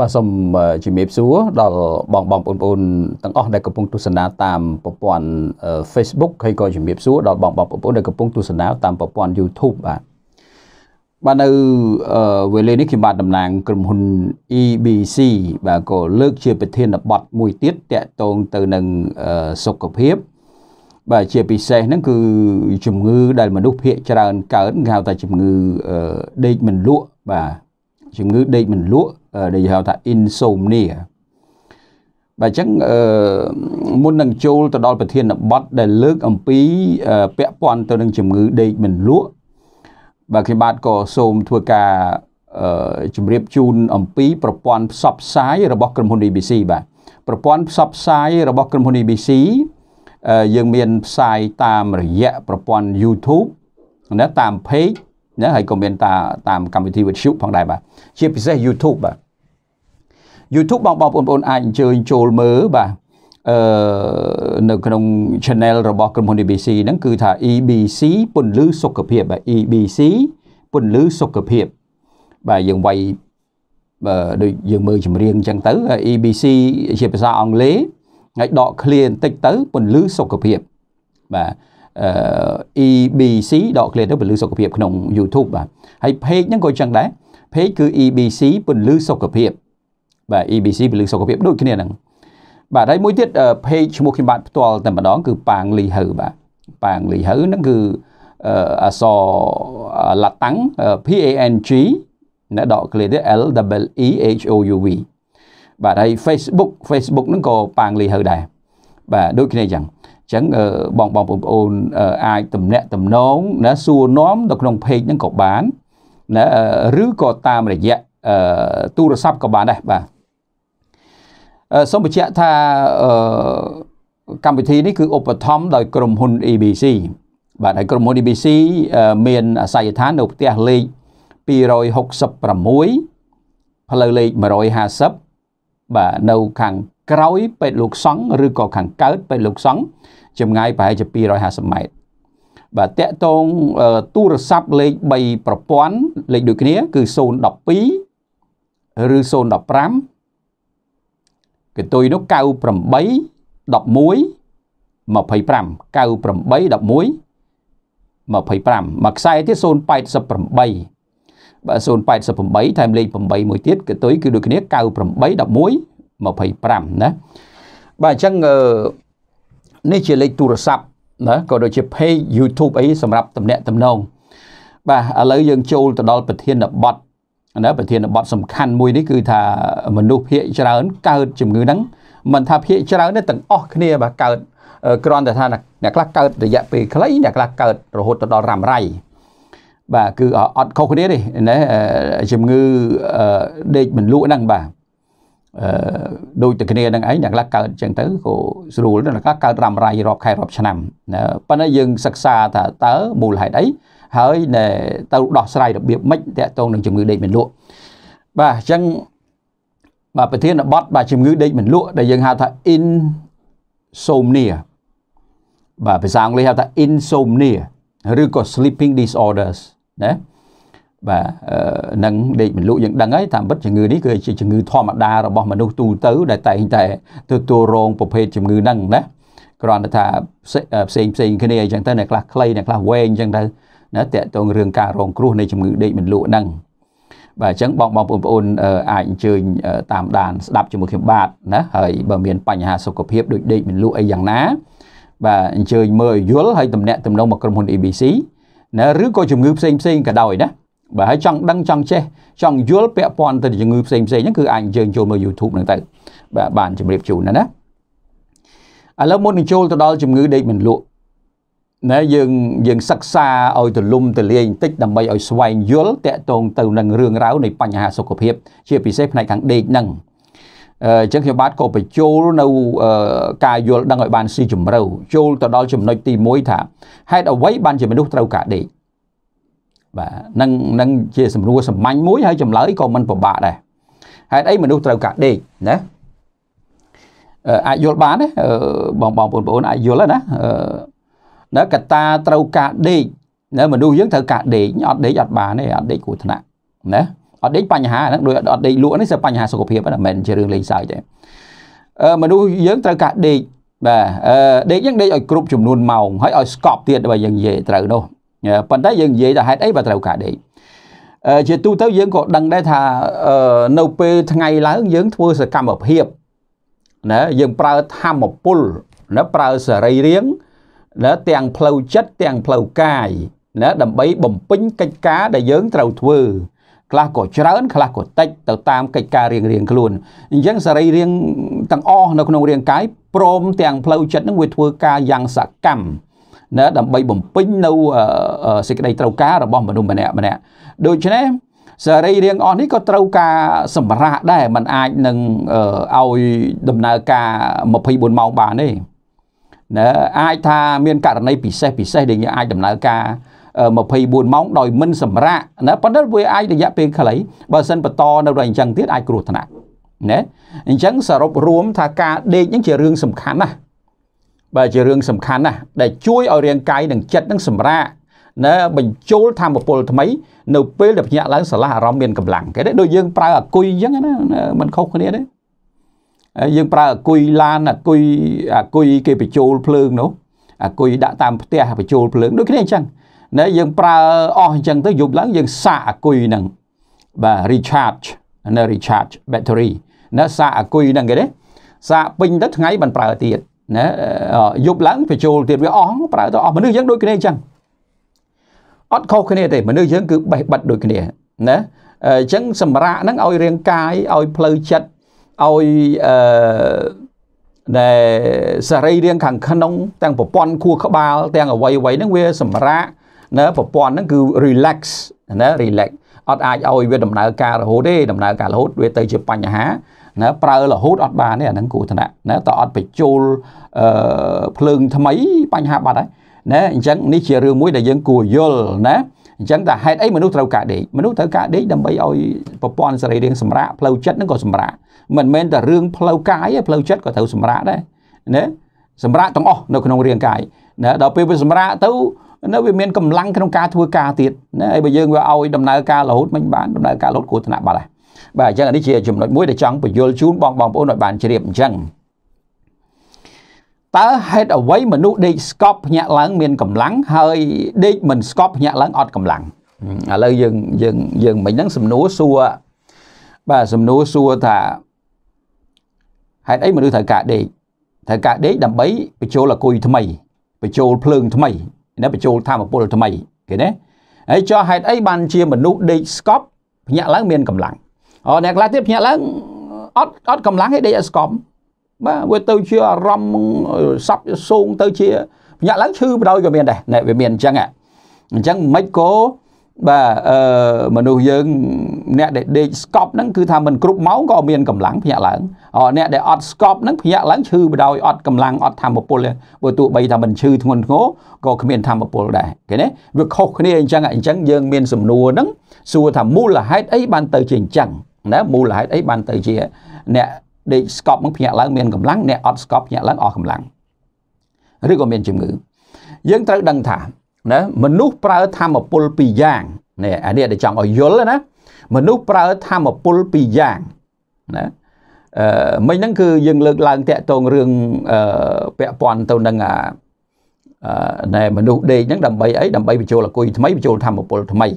បាទសូមជំរាបសួរដល់បងបងប្អូនទាំងអស់ដែលកំពុងទស្សនាតាមប្រព័ន្ធ Facebook ហើយក៏ជំរាបសួរដល់បងបងប្អូនដែលកំពុងទស្សនាតាមប្រព័ន្ធ YouTube បាទបាទនៅវេលានេះខ្ញុំបាទតំណាងក្រុមហ៊ុន EBC បាទក៏លើកជាប្រធានបទមួយទៀតតកតងទៅនឹងសុខភាពបាទជាពិសេសហ្នឹងគឺជំងឺដែលមនុស្សភាគច្រើនកើតគេហៅថាជំងឺដេកមិនលក់បាទជំងឺដេកមិនលក់ដែលគេហៅថា insomnia បាទអញ្ចឹងមុននឹងចូលទៅដល់ប្រធានបទដែលលើកអំពីពាក់ព័ន្ធទៅនឹងជំងឺដេកមិនលក់បាទខ្ញុំបាទក៏សូមធ្វើការជម្រាបជូនអំពីប្រព័ន្ធផ្សព្វផ្សាយរបស់ក្រុមហ៊ុន ABC បាទប្រព័ន្ធផ្សព្វផ្សាយរបស់ក្រុមហ៊ុន ABC យើងមានផ្សាយតាមរយៈប្រព័ន្ធ YouTube ណាតាម page ណាហើយក៏មានតាតាមកម្មវិធីវិទ្យុផងដែរបាទជាពិសេស YouTube បាទ YouTube បងបងប្អូនអាចអញ្ជើញចូលមើលបាទអឺនៅក្នុង channel របស់ក្រុមហ៊ុន EBC ហ្នឹងគឺថា EBC ពន្លឺសុខភាពបាទ EBC ពន្លឺសុខភាពបាទយើងវាយដូចយើងមើលចម្រៀងអញ្ចឹងទៅ EBC ជាភាសាអង់គ្លេសហើយដកឃ្លាបន្តិចទៅពន្លឺសុខភាពបាទអឺ EBC ដកឃ្លាទៅពន្លឺសុខភាពក្នុង YouTube បាទហើយ page ហ្នឹងក៏អញ្ចឹងដែរ page គឺ EBC ពន្លឺសុខភាពបាទ EBC ពលឹងសុខភាពដូចគ្នាហ្នឹងបាទហើយមួយទៀត page ឈ្មោះខ្ញុំបាទផ្ទាល់តែម្ដងគឺប៉ាងលីហៅបាទប៉ាងលីហៅហ្នឹងគឺអសឡាតាំង P A N G ណែដកឃ្លាទៀត L W E H O U V បាទហើយ Facebook Facebook ហ្នឹងក៏ប៉ាងលីហៅដែរបាទដូចគ្នាចឹងចឹងបងបងបងប្អូនអាចតំណាក់តំណងណាសួរនាំទៅក្នុង page ហ្នឹងក៏បានណាឬក៏តាមរយៈទូរស័ព្ទក៏បានដែរបាទសូមបញ្ជាក់ថាកម្មវិធីនេះគឺឧបត្ថម្ភដោយ ក្រុមហ៊ុន ABC បាទហើយក្រុមហ៊ុន ABC មានអាស័យដ្ឋាននៅផ្ទះលេខ266ផ្លូវលេខ150បាទនៅខាងក្រោយពេទ្យលោកសង្ឃឬក៏ខាងកើតពេទ្យលោកសង្ឃចម្ងាយប្រហែលជា250ម៉ែត្របាទតកតងទូរស័ព្ទលេខ3ប្រព័ន្ធលេខដូចគ្នា គឺ012ឬ015កតុយនោះ98 11 25 98 11 25មកខ្សែទៀត088បាទ088ថែមលេខ8មួយទៀតគឺទុយគឺដូចគ្នា98 11 25ណាបាទអញ្ចឹងនេះជាលេខទូរស័ព្ទណាក៏ដូចជា page YouTube អីសម្រាប់តំណាក់តំណងបាទឥឡូវយើងចូលទៅដល់ប្រធានបទណាប្រធានបទសំខាន់មួយនេះគឺថាមនុស្សភាគច្រើន កើតជំងឺហ្នឹងមិនថាភាគច្រើនទេទាំងអស់គ្នាបាទកើតគ្រាន់តែថា អ្នកខ្លះកើតរយៈពេលខ្លី អ្នកខ្លះកើតរហូតទៅដល់រ៉ាំរ៉ៃបាទគឺអត់ខុសគ្នាទេណាជំងឺដេកមិនលក់ហ្នឹងបាទអឺដូចតែគ្នានឹងឯងអ្នកខ្លះកើតអញ្ចឹងទៅក៏ស្រួលអ្នកខ្លះកើតរ៉ាំរ៉ៃរាប់ខែរាប់ឆ្នាំប៉ុន្តែយើង សិក្សាថាតើមូលហេតុអីហើយទៅដោះស្រាយរបៀបម៉េចតាក់ទងនឹងជំងឺដេកមិនលក់បាទអញ្ចឹងបាទប្រធានបទបាទជំងឺដេកមិនលក់ដែលយើងហៅថា insomnia បាទភាសាអង់គ្លេសហៅថា insomnia ឬក៏ sleeping disorders ណាបាទនឹងដេកមិនលក់យើងដឹងហើយតាមពិតជំងឺនេះគឺជាជំងឺធម្មតារបស់មនុស្សទូទៅដែលតែងតែទទួលរងប្រភេទជំងឺហ្នឹងណាគ្រាន់តែថាផ្សេងផ្សេងគ្នាអញ្ចឹងទៅអ្នកខ្លះខ្លីអ្នកខ្លះវែងអញ្ចឹងទៅណាតកតងរឿងការរងគ្រោះនៃជំងឺដេកមិនលក់ហ្នឹងបាទអញ្ចឹងបងបងប្អូនអាចអញ្ជើញតាមដានស្ដាប់ជាមួយខ្ញុំបាទណាហើយបើមានបញ្ហាសុខភាពដូចដេកមិនលក់អីយ៉ាងណាបាទអញ្ជើញមើលយល់ហើយតំណាក់តំណងមកក្រុមហ៊ុន ABC ណាឬក៏ជំងឺផ្សេងផ្សេងក៏ដោយណាបាទហើយចង់ដឹងចង់ចេះចង់យល់ពាក់ព័ន្ធទៅជំងឺផ្សេងផ្សេងហ្នឹងគឺអាចអញ្ជើញចូលមើល YouTube ហ្នឹងទៅបាទបានជម្រាបជូនណាណាឥឡូវមុននឹងចូលទៅដល់ជំងឺដេកមិនលក់ណាយើងយើងសិក្សាឲ្យទលំទលាយបន្តិចដើម្បីឲ្យស្វែងយល់តកតងទៅនឹងរឿងរ៉ាវនៃបញ្ហាសុខភាព ជាពិសេសផ្នែកខាងដេកហ្នឹងអញ្ចឹងខ្ញុំបាទក៏បញ្ចូលនៅការយល់ដឹងឲ្យបានស៊ីជម្រៅចូលទៅដល់ចំណុចទី1ថាហេតុអ្វីបានជាមនុស្សត្រូវការដេកបាទនឹងនឹងជាសំណួរសម្ាញ់មួយហើយចម្លើយក៏មិនពិបាកដែរហេតុអីមនុស្សត្រូវការដេកណាអាចយល់បានទេបងបងប្អូនបងប្អូនអាចយល់ណាណាកតាត្រូវការដេកណាមនុស្សយើងត្រូវការដេកអត់ដេកអត់បានទេអត់ដេកគ្រោះថ្នាក់ណាអត់ដេកបញ្ហាហ្នឹងដូចអត់ដេកលក់នេះគឺបញ្ហាសុខភាពហ្នឹងមិនមែនជារឿងលេងសើចទេអឺមនុស្សយើងត្រូវការដេកបាទអឺដេកយើងដេកឲ្យគ្រប់ចំនួនម៉ោងហើយឲ្យស្កប់ទៀតបើយើងនិយាយត្រូវនោះប៉ុន្តែយើងនិយាយថាហេតុអីបើត្រូវការដេកអឺជាទូទៅយើងក៏ដឹងដែរថាអឺនៅពេលថ្ងៃឡើងយើងធ្វើសកម្មភាពណាយើងប្រើធម្មពលណាប្រើសរីរាង្គណាទាំងផ្លូវចិត្តទាំងផ្លូវកាយណាដើម្បីបំពេញកិច្ចការដែលយើងត្រូវធ្វើ ខ្លះក៏ច្រើនខ្លះក៏តិចទៅតាមកិច្ចការរៀងរៀងខ្លួនអញ្ចឹងសរីរាង្គទាំងអស់នៅក្នុងរាងកាយព្រមទាំងផ្លូវចិត្តនឹងវាធ្វើការយ៉ាងសកម្មណាដើម្បីបំពេញនៅសេចក្តីត្រូវការរបស់មនុស្សម្នាក់ម្នាក់ដូច្នេះសរីរាង្គអស់នេះក៏ត្រូវការសម្រាកដែរมันអាចនឹងឲ្យដំណើរការ24ម៉ោងបានទេណាអាចថាមានករណីពិសេសពិសេសដែលយើងអាចដំណើរការ24ម៉ោងដោយមិនសម្រាកណាប៉ុន្តែវាអាចរយៈពេលខ្លី បើសិនបន្តនៅរយអញ្ចឹងទៀតអាចគ្រោះថ្នាក់ណាអញ្ចឹងសរុបរួមថាការដេកហ្នឹងជារឿងសំខាន់ណាស់បាទជារឿងសំខាន់ណាស់ដែលជួយឲ្យរាងកាយនិងចិត្តនឹងសម្រាកណាបញ្ចូលធមពលថ្មីនៅពេលដែលភ្ញាក់ឡើងស្រឡះអារម្មណ៍មានកម្លាំងគេដូចយើងប្រើអាគុយអញ្ចឹងណាມັນខុសគ្នាទេយើងប្រើអាគុយឡានអាគុយអាគុយគេបញ្ចូលភ្លើងនោះអាគុយដាក់តាមផ្ទះបញ្ចូលភ្លើងដូចគ្នាអញ្ចឹងណែយើងប្រើអស់អញ្ចឹងទៅយប់ឡើងយើងសាកអាគុយហ្នឹងបាទ recharge ណែ recharge battery ណែសាកអាគុយហ្នឹងគេទេសាកពេញទៅថ្ងៃ បានប្រើទៀតណាយប់ឡើងបញ្ចូលទៀតវាអស់ប្រើទៅអស់មនុស្សយើងដូចគ្នាអញ្ចឹងអត់ខុសគ្នាទេ មនុស្សយើងគឺបេះបិទដូចគ្នាណាអញ្ចឹងសម្រាកហ្នឹងឲ្យរាងកាយឲ្យផ្លូវចិត្តឲ្យអឺដែលសរីរាង្គខាងក្នុងទាំងប្រព័ន្ធខួរក្បាលទាំងអវយវ័យហ្នឹងវាសម្រាកណាប្រព័ន្ធហ្នឹងគឺ relax ណា relax អត់អាចឲ្យវាដំណើរការរហូតទេដំណើរការរហូតវាទៅជាបញ្ហាណាប្រើរហូតអត់បានទេអាហ្នឹងគ្រោះថ្នាក់ណាតើអត់បញ្ចូលអឺភ្លើងថ្មីបញ្ហាបាត់ហើយណាអញ្ចឹងនេះជារឿងមួយដែលយើងគួរយល់ណាអញ្ចឹងតែហេតុអីមនុស្សត្រូវការដេកមនុស្សត្រូវការដេកដើម្បីឲ្យប្រព័ន្ធសរីរាង្គសម្រាកផ្លូវចិត្តហ្នឹងក៏សម្រាកមិនមែនតែរឿងផ្លូវកាយទេផ្លូវចិត្តក៏ត្រូវសម្រាកដែរណាសម្រាកទាំងអស់នៅក្នុងរាងកាយណាដល់ពេលវាសម្រាកទៅនៅវាមានកម្លាំងក្នុងការធ្វើការទៀតណាហើយបើយើងវាឲ្យដំណើរការរហូតមិនបានដំណើរការរហូតគ្រោះថ្នាក់បាត់ហើយបាទអញ្ចឹងនេះជាចំណុចមួយដែលចង់បញ្យល់ជូនបងបងប្អូនឲ្យបានជ្រាបអញ្ចឹងតើហេតុអ្វីមនុស្សដេកស្កប់ភ្ញាក់ឡើងមានកម្លាំងហើយដេកមិនស្កប់ភ្ញាក់ឡើងអត់កម្លាំងឥឡូវយើងយើងយើងមិញហ្នឹងសំណួរសួរបាទសំណួរសួរថាហេតុអីមនុស្សត្រូវការដេកត្រូវការដេកដើម្បីបញ្ចូលអគុយថ្មីបញ្ចូលភ្លើងថ្មីណាបញ្ចូលធម្មពលថ្មីឃើញទេហើយចោះហេតុអីបានជាមនុស្សដេកស្កប់ភ្ញាក់ឡើងមានកម្លាំងអូអ្នកខ្លះទៀតភ្ញាក់ឡើងអត់អត់កម្លាំងទេដេកអត់ស្កប់បាទវាទៅជាអារម្មណ៍សັບសូងទៅជាញាក់ឡើងឈឺបដ ாய் ក៏មានដែរនេះវាមានអញ្ចឹងអញ្ចឹងមិនក៏បាទអឺមនុស្សយើងអ្នកដែលដេកស្កប់ហ្នឹងគឺថាមិនគ្រប់ម៉ោងក៏មានកម្លាំងភ្ញាក់ឡើងអអ្នកដែលអត់ស្កប់ហ្នឹងភ្ញាក់ឡើងឈឺបដ ாய் អត់កម្លាំងអត់ធម្មពលបើទោះបីថាមិនឈឺធ្ងន់ធ្ងរក៏គ្មានធម្មពលដែរឃើញទេវាខុសគ្នាអញ្ចឹងអញ្ចឹងយើងមានសំណួរហ្នឹងសួរថាមូលហេតុអីបានទៅជាអញ្ចឹងណាមូលហេតុអីបានទៅជាអ្នកដេកស្កប់មកភ្ញាក់ឡើងមានកម្លាំងអ្នកអត់ស្កប់ភ្ញាក់ឡើងអស់កម្លាំងឬក៏មានជំងឺយើងត្រូវដឹងថាណាមនុស្សប្រើធម្មពលពីរយ៉ាងនេះអានេះដែលចង់ឲ្យយល់ណាមនុស្សប្រើធម្មពលពីរយ៉ាងណាអឺមិញហ្នឹងគឺយើងលើកឡើងតាក់ទងរឿងអឺពាក់ព័ន្ធទៅនឹងអាណែមនុស្សដេកហ្នឹងដើម្បីអីដើម្បីបញ្ចូលអគុយថ្មីបញ្ចូលធម្មពលថ្មី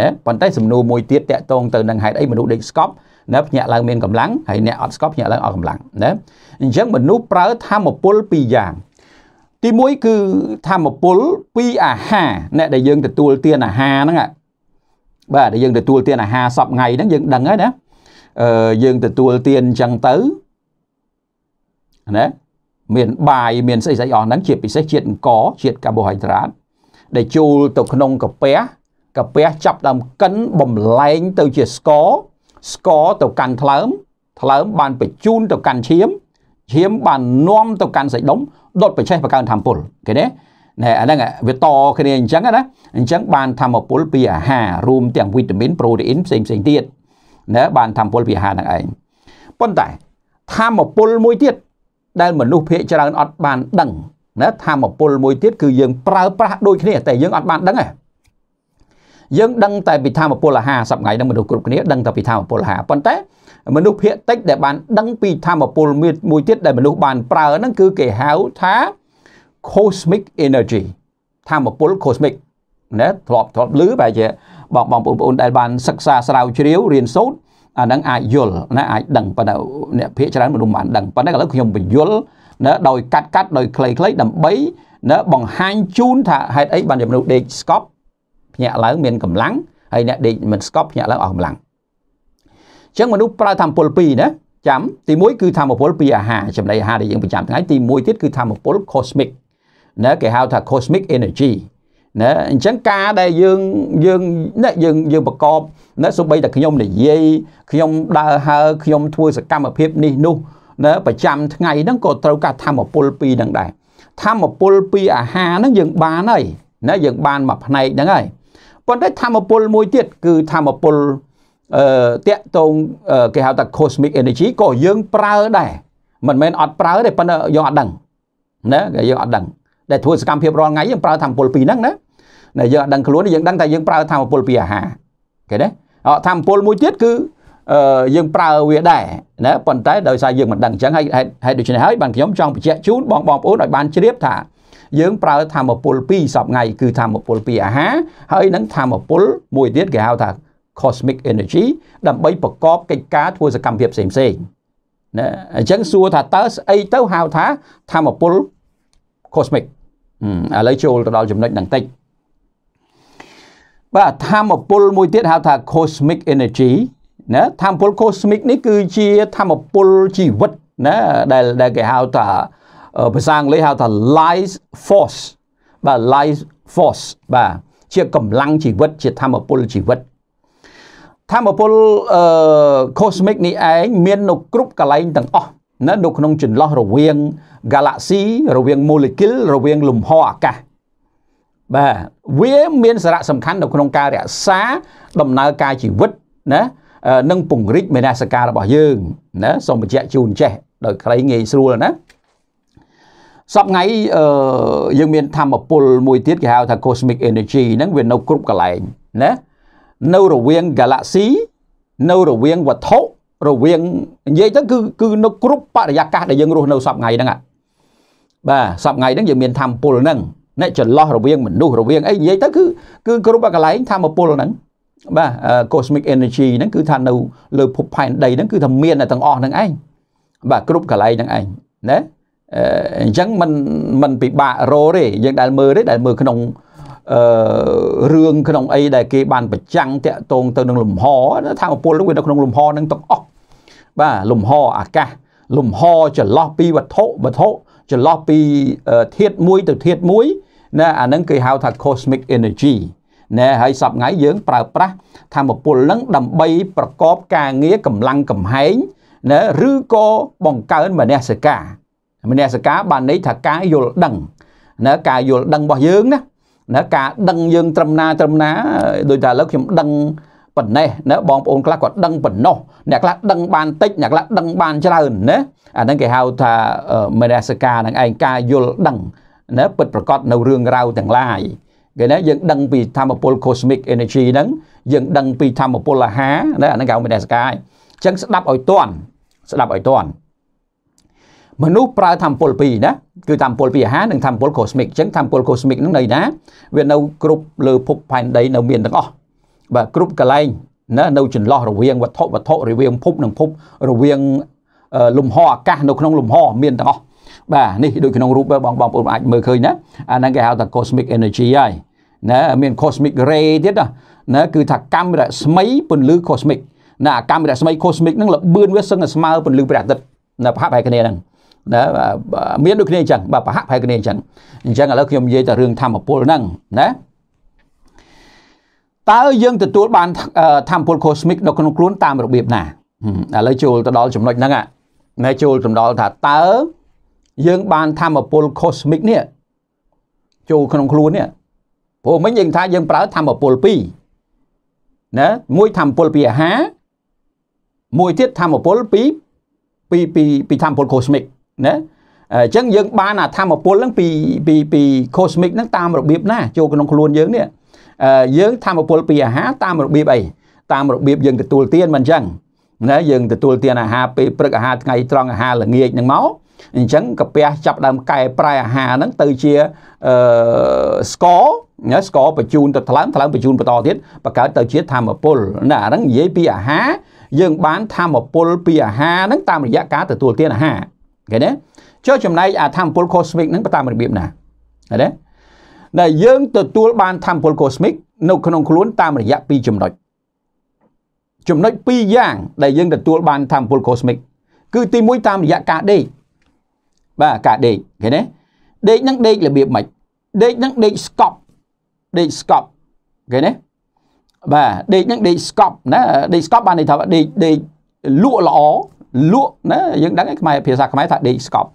ណាប៉ុន្តែសំណួរមួយទៀតតាក់ទងទៅនឹងហេតុអីមនុស្សដេកស្កប់ណាភ្ញាក់ឡើងមានកម្លាំងហើយអ្នកអត់ស្កប់ភ្ញាក់ឡើងអស់កម្លាំងណាអញ្ចឹងមនុស្សប្រើធម្មពលពីរយ៉ាង ទី1គឺធម្មពលពីអាហារអ្នកដែលយើងទទួលទានអាហារហ្នឹងបាទដែលយើងទទួលទានអាហារសពថ្ងៃហ្នឹងយើងដឹងហើយណាអឺយើងទទួលទានអញ្ចឹងទៅណាមានបាយមានស្អីស្អីអស់ហ្នឹងជាពិសេសជាតិអង្គជាតិកាបូហៃដ្រាតដែលចូលទៅក្នុងកាពះកាពះចាប់ដើមកិនបំលែងទៅជាស្ករស្ករទៅកាន់ថ្លើមថ្លើមបានបញ្ជូនទៅកាន់ឈាមឈាម បាននាំទៅកាន់សៃដុំដុតបិចេះបង្កើនធម្មពលគេទេណែអាហ្នឹងវាតគ្នាអញ្ចឹងណាអញ្ចឹងបានធម្មពលពីអាហាររួមទាំងវីតាមីនប្រូតេអ៊ីនផ្សេងផ្សេងទៀតណែបានធម្មពលពីអាហារហ្នឹងឯងប៉ុន្តែធម្មពលមួយទៀតដែលមនុស្សភាគច្រើនអត់បានដឹងណាធម្មពលមួយទៀតគឺយើងប្រើប្រាស់ដូចគ្នាតែយើងអត់បានដឹងទេយើងដឹងតែពីធម្មពលអាហារសប្ងៃនឹងមនុស្សគ្រប់គ្នាដឹងតែពីធម្មពលអាហារប៉ុន្តែមនុស្សភាគតិចដែលបានដឹងពីធម្មពលមួយទៀតដែលមនុស្សបានប្រើហ្នឹងគឺគេហៅថា cosmic energy ធម្មពល cosmic ណាធ្លាប់ធ្លាប់ឮបែរជាបងបងប្អូនដែលបានសិក្សាស្រាវជ្រាវរៀនសូត្រអានឹងអាចយល់ណាអាចដឹងប៉ុន្តែអ្នកភាគច្រើនមនុស្សមិនបានដឹងប៉ុន្តែឥឡូវខ្ញុំបញ្យល់ណាដោយកាត់កាត់ដោយខ្លីៗដើម្បីណាបង្ហាញជូនថាហេតុអីបានជាមនុស្សដេកស្កប់ភ្ញាក់ឡើងមានកម្លាំងហើយអ្នកដេកមិនស្កប់ភ្ញាក់ឡើងអស់កម្លាំងអញ្ចឹងមនុស្សប្រើធម្មពល2ណាចាំទី1គឺធម្មពលពីអាហារចំណីអាហារដែលយើងប្រចាំថ្ងៃទី1ទៀតគឺធម្មពល cosmic ណាគេហៅថា cosmic energy ណាអញ្ចឹងការដែលយើងយើងណាយើងយើងប្រកបណាសូម្បីតែខ្ញុំនិយាយខ្ញុំដើរហើរខ្ញុំធ្វើសកម្មភាពនេះនោះណាប្រចាំថ្ងៃហ្នឹងក៏ត្រូវការធម្មពលពីរហ្នឹងដែរធម្មពលពីអាហារហ្នឹងយើងបានហើយណាយើងបានមួយផ្នែកហ្នឹងហើយប៉ុន្តែធម្មពលមួយទៀតគឺធម្មពលអឺតកតងគេហៅថា cosmic energy ក៏យើងប្រើដែរមិនមែនអត់ប្រើទេប៉ុន្តែយើងអត់ដឹងណាគេយើងអត់ដឹងដែលធ្វើសកម្មភាពរាល់ថ្ងៃយើងប្រើធម្មពលពីរហ្នឹងណាណាយើងអត់ដឹងខ្លួនយើងដឹងតែយើងប្រើធម្មពលពីអាហារគេណាអធម្មពលមួយទៀតគឺយើងប្រើវាដែរណាប៉ុន្តែដោយសារយើងមិនដឹងអញ្ចឹងហើយហេតុដូច្នេះហើយបានខ្ញុំចង់បញ្ជាក់ជូនបងបងប្អូនឲ្យបានជ្រាបថាយើងប្រើធម្មពល2សប្ងៃគឺធម្មពលពីអាហារហើយនឹងធម្មពលមួយទៀតគេហៅថា cosmic energy ដើម្បីប្រកបកិច្ចការធ្វើសកម្មភាពផ្សេងផ្សេងណាអញ្ចឹងសួរថាតើស្អីទៅហៅថាធម្មពល cosmic ឥឡូវចូលទៅដល់ចំណុចហ្នឹងតិចបាទធម្មពលមួយទៀតហៅថា cosmic energy ណាធម្មពល cosmic នេះ គឺជាធម្មពលជីវិតណាដែលដែលគេហៅថាភាសាអង់គ្លេសហៅថា life force បាទ life force បាទជាកម្លាំងជីវិតជាធម្មពលជីវិតធម្មពលអឺ cosmic នេះឯងមាននៅគ្រប់កន្លែងទាំងអស់ណានៅក្នុងចន្លោះរវាង galaxy រវាង molecule រវាងលំហអាកាសបាទវាមានសារៈសំខាន់នៅក្នុងការរក្សា ដំណើរការជីវិតណានិងពង្រីកមេនសការរបស់យើងណាសូមបញ្ជាក់ជូនចេះដោយខ្លីងាយស្រួលណាសប្ងៃយើងមានធម្មពលមួយទៀតគេហៅថា cosmic energy ហ្នឹងវានៅគ្រប់កន្លែងណានៅរវាង galaxy នៅរវាងវត្ថុរវាងនិយាយទៅគឺគឺនៅគ្រប់បរិយាកាសដែលយើងរស់នៅសប្ងៃហ្នឹងបាទសប្ងៃហ្នឹងយើងមានធម្មពលហ្នឹងអ្នកចន្លោះរវាងមនុស្សរវាងអីនិយាយទៅគឺគឺគ្រប់កន្លែងធម្មពលហ្នឹងបាទ cosmic energy ហ្នឹងគឺថានៅលើភពផែនដីហ្នឹងគឺថាមានតែទាំងអស់ហ្នឹងឯងបាទគ្រប់កន្លែងហ្នឹងឯងណាអញ្ចឹងมันมันពិបាករោទេយើងដែលមើលទេដែលមើលក្នុងអឺរឿងក្នុងអីដែលគេបានប្រចាំងតាក់ទងទៅនឹងលំហថាអពលនោះវានៅក្នុងលំហនឹងទាំងអស់បាទលំហអាកាសលំហចន្លោះពីវត្ថុវត្ថុចន្លោះពីធាតុមួយទៅធាតុមួយណាអានឹងគេហៅថា cosmic energy ណែហើយសប្ងៃយើងប្រើប្រាស់ធម្មពលនឹងដើម្បីប្រកបការងារកម្លាំងកំហែងណែឬក៏បង្កើនមនសិការមនសិការបានន័យថាការយល់ដឹងណាការយល់ដឹងរបស់យើងណាណាការ ដឹងយើងត្រឹមណាត្រឹមណាដូចថាឥឡូវខ្ញុំដឹងប៉ុណ្ណេះណាបងប្អូនខ្លះគាត់ដឹងប៉ុណ្ណោះអ្នកខ្លះដឹងបានតិចអ្នកខ្លះដឹងបានច្រើនណាអាហ្នឹងគេហៅថាមនសិការនឹងឯងការយល់ដឹងណាពិតប្រកបនៅរឿងរ៉ាវទាំងឡាយគេណាយើងដឹងពីធម្មពល cosmic energy ហ្នឹងយើងដឹងពីធម្មពលអាហារណាអាហ្នឹងគេហៅមនសិការអញ្ចឹងស្ដាប់ឲ្យទាន់ស្ដាប់ឲ្យទាន់មនុស្សប្រើធម្មពល2ណាគឺធម្មពលពីអាហារនិងធម្មពល cosmic អញ្ចឹងធម្មពល cosmic ហ្នឹងន័យថាវានៅគ្រប់លើភពផែនដីនៅមានទាំងអស់បាទគ្រប់កន្លែងណានៅចន្លោះរវាងវត្ថុវត្ថុរវាងភពនិងភពរវាងលំហអាកាសនៅក្នុងលំហមានទាំងអស់បាទនេះដូចក្នុងរូបបងបងប្អូនអាចមើលឃើញណាអាហ្នឹងគេហៅថា cosmic energy ហើយណាមាន cosmic ray ទៀតណាណាគឺថាកម្មរស្មីពន្លឺ cosmic ណាកម្មរស្មី cosmic ហ្នឹងល្បឿនវាសឹងតែស្មើពន្លឺព្រះអាទិត្យណាប្រហាក់បែរគ្នាហ្នឹងណាមានដូចគ្នាអញ្ចឹងបាទប្រហាក់ប្រហែលគ្នាអញ្ចឹងអញ្ចឹងឥឡូវខ្ញុំនិយាយតែរឿងធម្មពលហ្នឹងណាតើយើងទទួលបានធម្មពល cosmic នៅក្នុងខ្លួនតាមរបៀបណាឥឡូវចូលទៅដល់ចំណុចហ្នឹងណាចូលទៅដល់ថាតើយើងបានធម្មពល cosmic នេះចូលក្នុងខ្លួននេះព្រោះមិញយើងថាយើងប្រើធម្មពល2ណាមួយធម្មពលពីអាហារមួយទៀតធម្មពលពីពីពីធម្មពល cosmic ណាអញ្ចឹងយើងបានអាធម្មពលហ្នឹងពីពីពី cosmic ហ្នឹងតាមរបៀបណាចូលក្នុងខ្លួនយើងនេះយើងធម្មពលពីអាហារតាមរបៀបអីតាមរបៀបយើងទទួលទានមិនអញ្ចឹងណាយើងទទួលទានអាហារពេលព្រឹកអាហារថ្ងៃត្រង់អាហារល្ងាចហ្នឹងមកអញ្ចឹងកាពះចាប់ដើមកែប្រែអាហារហ្នឹងទៅជាអឺស្ករណាស្ករបញ្ជូនទៅថ្លើមថ្លើមបញ្ជូនបន្តទៀតបង្កើតទៅជាធម្មពលណាអាហ្នឹងនិយាយពីអាហារយើងបានធម្មពលពីអាហារហ្នឹងតាមរយៈការទទួលទានអាហារឃើញទេចុះចំណែកអាធម្មពល cosmic ហ្នឹងតាមរបៀបណាឃើញទេដែលយើងទទួលបានធម្មពល cosmic នៅ ក្នុងខ្លួនតាមរយៈ2ចំណុចចំណុច2យ៉ាង ដែលយើងទទួលបានធម្មពល cosmic គឺទី1តាមរយៈការដេកបាទការដេកឃើញទេដេកនឹងដេករបៀបម៉េចដេកនឹងដេកស្កប់ដេកស្កប់ឃើញទេបាទដេកនឹងដេកស្កប់ណាដេកស្កប់បានន័យថាដេកដេកលក់ល្អលក់ណាយើងដឹងឯងខ្មែរភាសាខ្មែរថាដេកស្កប់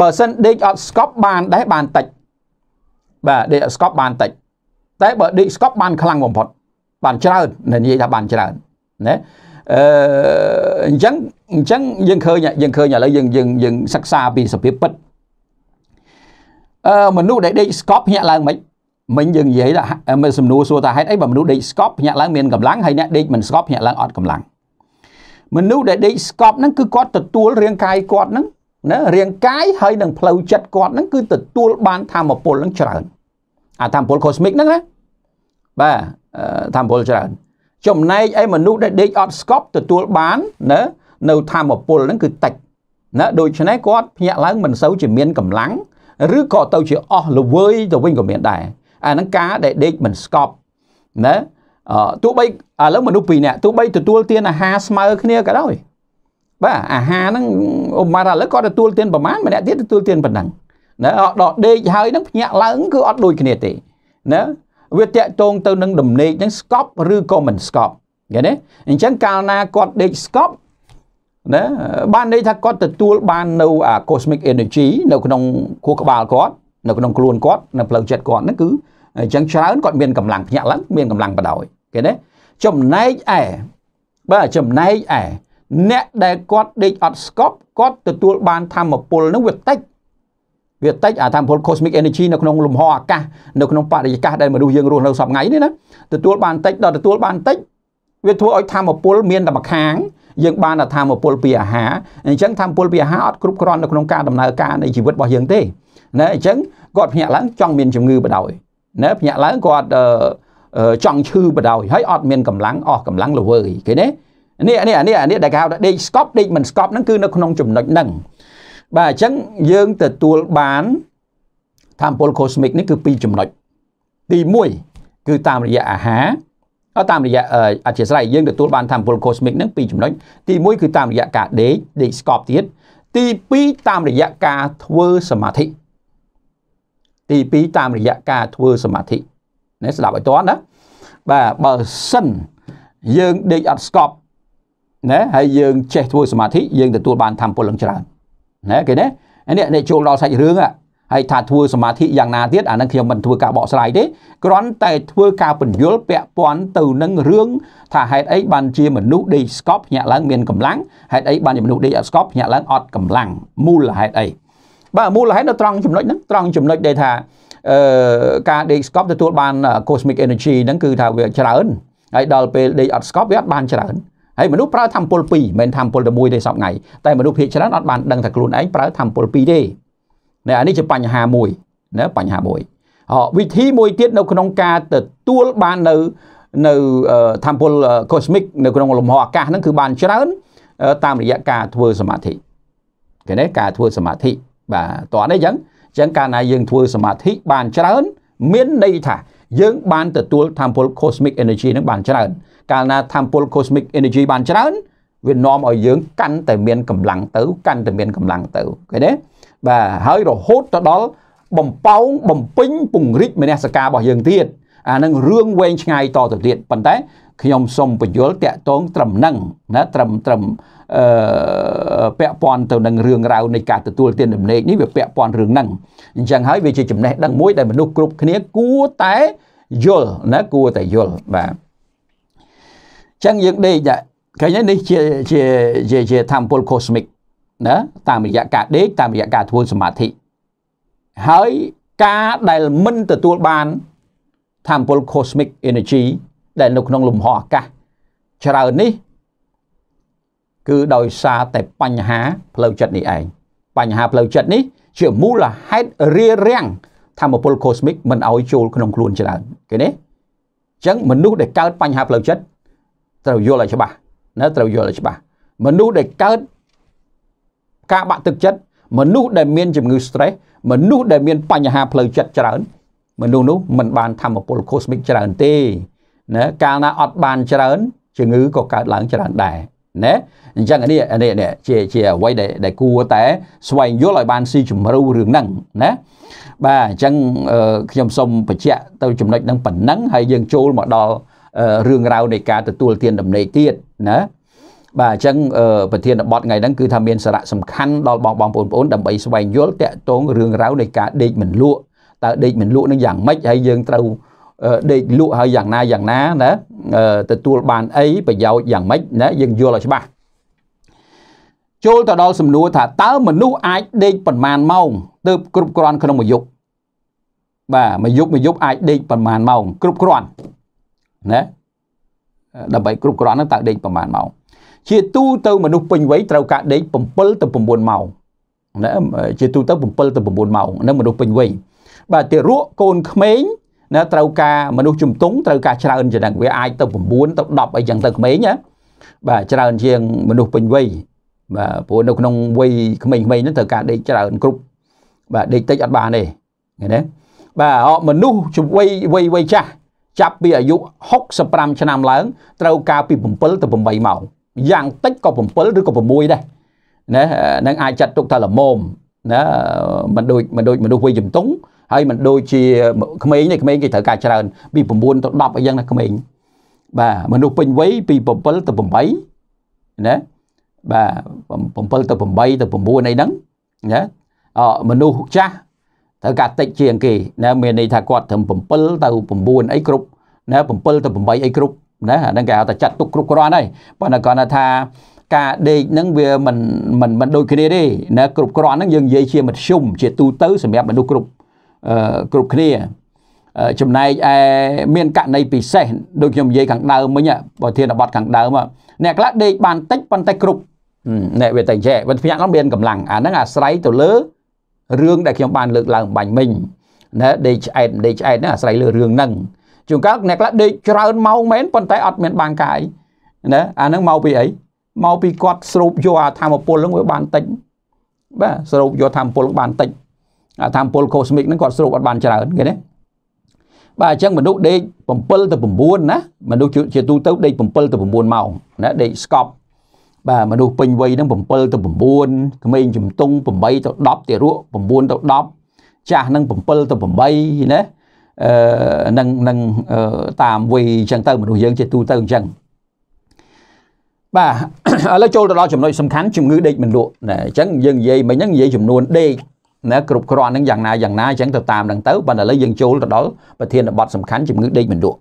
បើសិនដេកអត់ស្កប់បានដែរបានតិចបាទដេកអត់ស្កប់បានតិចតែបើដេកស្កប់បានខ្លាំងបំផុតបានច្រើននិយាយថាបានច្រើនណាអឺអញ្ចឹងអញ្ចឹងយើងឃើញយើងឃើញឥឡូវយើងយើងយើងសិក្សាពីសភាពពិតអឺមនុស្សដែលដេកស្កប់ភ្ញាក់ឡើងមិនមិញយើងនិយាយថាសំណួរសួរថាហេតុអីបើមនុស្សដេកស្កប់ភ្ញាក់ឡើងមានកម្លាំងហើយអ្នកដេកមិនស្កប់ភ្ញាក់ឡើងអត់កម្លាំងមនុស្សដែលដេកស្កប់ហ្នឹងគឺគាត់ទទួលរាងកាយគាត់ហ្នឹងណារាងកាយហើយនឹងផ្លូវចិត្តគាត់ហ្នឹងគឺទទួលបានធម្មពលហ្នឹងច្រើនអាធម្មពលកូស្មិកហ្នឹងណាបាទធម្មពលច្រើនចំណែកឯមនុស្សដែលដេកអត់ស្កប់ ទទួលបានណានៅធម្មពលហ្នឹងគឺតិចណាដូច្នេះគាត់ភ្ញាក់ឡើង មិនសូវជាមានកម្លាំងឬក៏ទៅជាអស់ល្វើយទៅវិញក៏មានដែរអាហ្នឹងការដែលដេកមិនស្កប់ណាទោះបីឥឡូវមនុស្សពីរនាក់ទោះបីទទួលទានអាហារស្មើគ្នាក៏ដោយបាទអាហារហ្នឹងអ៊ុំម៉ារ៉ាឥឡូវគាត់ទទួលទានប្រមាណម្នាក់ទៀតទទួលទានប៉ុណ្ណឹងណាអត់ដកដេកហើយហ្នឹងភ្ញាក់ឡើងគឺអត់ដូចគ្នាទេណាវាតកតងទៅនឹងដំណេកហ្នឹងស្កប់ឬក៏មិនស្កប់ឃើញទេអញ្ចឹងកាលណាគាត់ដេកស្កប់ណាបានន័យថាគាត់ទទួលបាននៅអា cosmic energy នៅក្នុងខួរក្បាលគាត់នៅក្នុងខ្លួនគាត់នៅផ្លូវចិត្តគាត់ហ្នឹងគឺអញ្ចឹងច្រើនគាត់មានកម្លាំងភ្ញាក់ឡើងមានកម្លាំងបដោយឃើញទេចំណែកឯបាទចំណែកឯអ្នកដែលគាត់ដេកអត់ស្កប់គាត់ទទួលបានធម្មពលនឹងវាតិចវាតិចអាធម្មពល cosmic energy នៅក្នុងលំហអាកាសនៅក្នុងបរិយាកាសដែលមនុស្សយើងរស់នៅសប្ងៃនេះណាទទួលបានតិចដល់ទទួលបានតិច វាធ្វើឲ្យធម្មពលមានតែម្ខាងយើងបានធម្មពលពីអាហារអញ្ចឹងធម្មពលពីអាហារអត់គ្រប់គ្រាន់នៅក្នុងការដំណើរការនៃជីវិតរបស់យើងទេណាអញ្ចឹងគាត់ភ្ញាក់ឡើងចង់មានជំងឺបដ ாய் ណាភ្ញាក់ឡើងគាត់អឺចង់ឈឺបដ ாய் ហើយអត់មានកម្លាំងអស់កម្លាំងល្វើយគេណានេះនេះនេះនេះដែលគេហៅថាដេកស្កប់ដេកមិនស្កប់ហ្នឹងគឺនៅក្នុងចំណុចហ្នឹងបាទអញ្ចឹងយើងទទួលបានតាមពល cosmic នេះគឺពីរចំណុចទី1គឺតាមរយៈអាហារតាមរយៈអធិស្ស្រ័យយើងទទួលបានតាមពល cosmic ហ្នឹងពីរចំណុចទី1គឺតាមរយៈការដេកដេកស្កប់ទៀតទី2តាមរយៈការធ្វើសមាធិ ទី2តាមរយៈការធ្វើសមាធិនេះស្ដាប់ឲ្យតាន់ណាបាទបើសិនយើងដេកអត់ស្កប់ណាហើយយើងចេះធ្វើសមាធិយើងទទួលបានធម៌ពលនឹងច្រើនណាគេណានេះនេះចូលដល់សាច់រឿងហើយថាធ្វើសមាធិយ៉ាងណាទៀតអានឹងខ្ញុំមិនធ្វើការបកស្រាយទេគ្រាន់តែធ្វើការបញ្យល់ពាក់ព័ន្ធទៅនឹងរឿងថាហេតុអីបានជាមនុស្សដេកស្កប់ភ្ញាក់ឡើងមានកម្លាំងហេតុអីបានជាមនុស្សដេកអត់ស្កប់ភ្ញាក់ឡើងអត់កម្លាំងមូលហេតុអីបាទមូលហេតុនៅត្រង់ចំណុចហ្នឹងត្រង់ចំណុចដែលថាការដេកស្កប់ទទួលបាន cosmic energy ហ្នឹងគឺថាវាច្រើនហើយដល់ពេលដេកអត់ស្កប់វាអត់បានច្រើនហើយមនុស្សប្រើធម្មពល2មិនមែនធម្មពលតែមួយទេសពថ្ងៃតែមនុស្សភាគច្រើនអត់បានដឹងថាខ្លួនឯងប្រើធម្មពល2ទេណែអានេះជាបញ្ហាមួយណាបញ្ហាមួយអវិធីមួយទៀតនៅក្នុងការទទួលបាននៅនៅធម្មពល cosmic នៅក្នុងលំហអាកាសហ្នឹងគឺបានច្រើន តាមរយៈការធ្វើសមាធិគេនេះការធ្វើសមាធិបាទតោះនេះអញ្ចឹងចឹងកាលណាយើងធ្វើសមាធិបានច្រើនមានន័យថាយើងបានទទួលធម្មពល cosmic energy នឹងបានច្រើនកាលណាធម្មពល cosmic energy បានច្រើនវានាំឲ្យយើងកាន់តែមានកម្លាំងទៅកាន់តែមានកម្លាំងទៅឃើញទេបាទហើយរហូតទៅដល់បំពងបំពេញពង្រីកមនសិការរបស់យើងទៀតអានឹងរឿងវែងឆ្ងាយតទៅទៀតប៉ុន្តែខ្ញុំសូមបញ្យល់តាក់ទងត្រឹមនឹងណាត្រឹមត្រឹមពាក់ព័ន្ធទៅនឹងរឿងរ៉ាវនៃការទទួលទានដំណេកនេះវាពាក់ព័ន្ធរឿងហ្នឹងអញ្ចឹងហើយវាជាចំណេះដឹងមួយដែលមនុស្សគ្រប់គ្នាគួរតែយល់ណាគួរតែយល់បាទអញ្ចឹងយើងដេកដែរកាលនេះជាជាជាជាធម្មពល cosmic ណាតាមរយៈការដេកតាមរយៈការធ្វើសមាធិហើយការដែលមិនទទួលបានធម្មពល cosmic energy ដែលនៅក្នុងលំហអាកាសច្រើននេះគឺដោយសារតែបញ្ហាផ្លូវចិត្តនេះឯងបញ្ហាផ្លូវចិត្តនេះជាមូលហេតុរារាំងធម្មពលកូស្មិកមិនឲ្យចូលក្នុងខ្លួនច្រើនឃើញទេអញ្ចឹងមនុស្សដែលកើតបញ្ហាផ្លូវចិត្តត្រូវយល់ឲ្យច្បាស់ណាត្រូវយល់ឲ្យច្បាស់មនុស្សដែលកើតការបាក់ទឹកចិត្តមនុស្សដែលមានជំងឺ stress មនុស្សដែលមាន បញ្ហាផ្លូវចិត្តច្រើន មនុស្សនោះមិនបានធម្មពលកូស្មិកច្រើនទេណាកាលណាអត់បានច្រើនជំងឺក៏កើតឡើងច្រើនដែរណាអញ្ចឹងនេះនេះនេះជាជាអ្វីដែលដែលគួរតែស្វែងយល់ឲ្យបានស៊ីជ្រៅរឿងហ្នឹងណាបាទអញ្ចឹងខ្ញុំសូមបញ្ជាក់ទៅចំណុចហ្នឹងប៉ុណ្ណឹងហើយយើងចូលមកដល់រឿងរ៉ាវនៃការទទួលទានដំណេកទៀតណាបាទអញ្ចឹងប្រធានបទថ្ងៃហ្នឹងគឺថាមានសារៈសំខាន់ដល់បងបងប្អូនបងប្អូនដើម្បីស្វែងយល់តាក់ទងរឿងរ៉ាវនៃការដេកមិនលក់តើដេកមិនលក់នឹងយ៉ាងម៉េចហើយយើងត្រូវដេកលក់ហើយយ៉ាងណាយ៉ាងណាណាទទួលបានអីប្រយោជន៍យ៉ាងម៉េចណាយើងយល់ឲ្យច្បាស់ចូលទៅដល់សំណួរថាតើមនុស្សអាចដេកប្រមាណម៉ោងទើបគ្រប់គ្រាន់ក្នុងមួយយប់បាទមួយយប់មួយយប់អាចដេកប្រមាណម៉ោងគ្រប់គ្រាន់ណាដើម្បីគ្រប់គ្រាន់ហ្នឹងតើដេកប្រមាណម៉ោងជាទូទៅមនុស្សពេញវ័យត្រូវការដេក7ទៅ9ម៉ោងណាជាទូទៅ7ទៅ9ម៉ោងហ្នឹងមនុស្សពេញវ័យបាទទារកកូនក្មេងណាត្រូវការមនុស្សជំទង់ត្រូវការច្រើនជាងវាអាចទៅ9ទៅ10អីចឹងទៅក្មេងណាបាទច្រើនជាងមនុស្សពេញវ័យបាទព្រោះនៅក្នុងវ័យក្មេងៗហ្នឹងត្រូវការដេកច្រើនគ្រប់បាទដេកតិចអត់បានទេឃើញទេបាទមនុស្សជំវ័យវ័យវ័យចាស់ចាប់ពីអាយុ65ឆ្នាំឡើងត្រូវការពី7ទៅ8ម៉ោងយ៉ាង តិចក៏7ឬក៏6ដែរណានឹងអាចចាត់ទុកថាល្មមណាមិនដូចមិនដូចមនុស្សវ័យជំទង់ហើយមិនដូចជាក្មេងនេះក្មេងគេត្រូវការច្រើន ពី9ទៅ10អីយ៉ាងណាក្មេង បាទមនុស្សពេញវ័យពី7ទៅ8ណាបាទ7ទៅ8ទៅ9អីហ្នឹងណាមនុស្សចាស់ត្រូវការតិចជាង គេណាមានន័យថាគាត់ត្រឹម7ទៅ9អីគ្រប់ណា7ទៅ8អីគ្រប់ណាអាហ្នឹងគេហៅថាចាត់ទុកគ្រប់គ្រាន់ហើយប៉ុន្តែគាត់ថាការដេកហ្នឹងវាមិនមិនមិនដូចគ្នាទេណាគ្រប់គ្រាន់ហ្នឹងយើងនិយាយជាមធ្យមជាទូទៅសម្រាប់មនុស្សគ្រប់គ្រប់គ្នាចំណែកឯមានករណីពិសេសដូចខ្ញុំនិយាយខាងដើមមិញបើធានបတ်ខាងដើមអ្នកខ្លះដេកបានតិចប៉ុន្តែគ្រប់អ្នកវាតែចេះវាភ្ញាក់នោះមានកម្លាំងអាហ្នឹងអាស្រ័យទៅលើរឿងដែលខ្ញុំបានលើកឡើងបាញ់មិញណាដេកឆ្អែតដេកឆ្អែតហ្នឹងអាស្រ័យលើរឿងហ្នឹងជួនកាលអ្នកខ្លះដេកច្រើនម៉ោងមែនប៉ុន្តែ អត់មានបានកាយណាអាហ្នឹងមកពីអីមកពីគាត់ស្រូបយកអាធម្មពលហ្នឹងវាបានតិចបាទស្រូបយកធម្មពលបានតិចថាមពលកូស្មិកហ្នឹងគាត់ស្រូបអត់បានច្រើនគេណាបាទអញ្ចឹងមនុស្សដេក7ទៅ9ណាមនុស្សជាទូទៅដេក7ទៅ9ម៉ោងណាដេកស្កប់បាទមនុស្សពេញវ័យហ្នឹង7ទៅ9ក្មេងជំទង់8ទៅ10ទារក9ទៅ10ចាស់ហ្នឹង7ទៅ8ណាអឺនឹងនឹងតាមវ័យអញ្ចឹងទៅមនុស្សយើងជាទូទៅអញ្ចឹងបាទឥឡូវចូលទៅដល់ចំណុចសំខាន់ជំងឺដេកមិនលក់ណាអញ្ចឹងយើងនិយាយមិញហ្នឹងនិយាយចំនួនដេកណាគ្រប់គ្រាន់នឹងយ៉ាងណាយ៉ាងណាអញ្ចឹងទៅតាមនឹងទៅបើឥឡូវយើងចូលទៅដល់ប្រធានបទសំខាន់ជំងឺដេកមិនលក់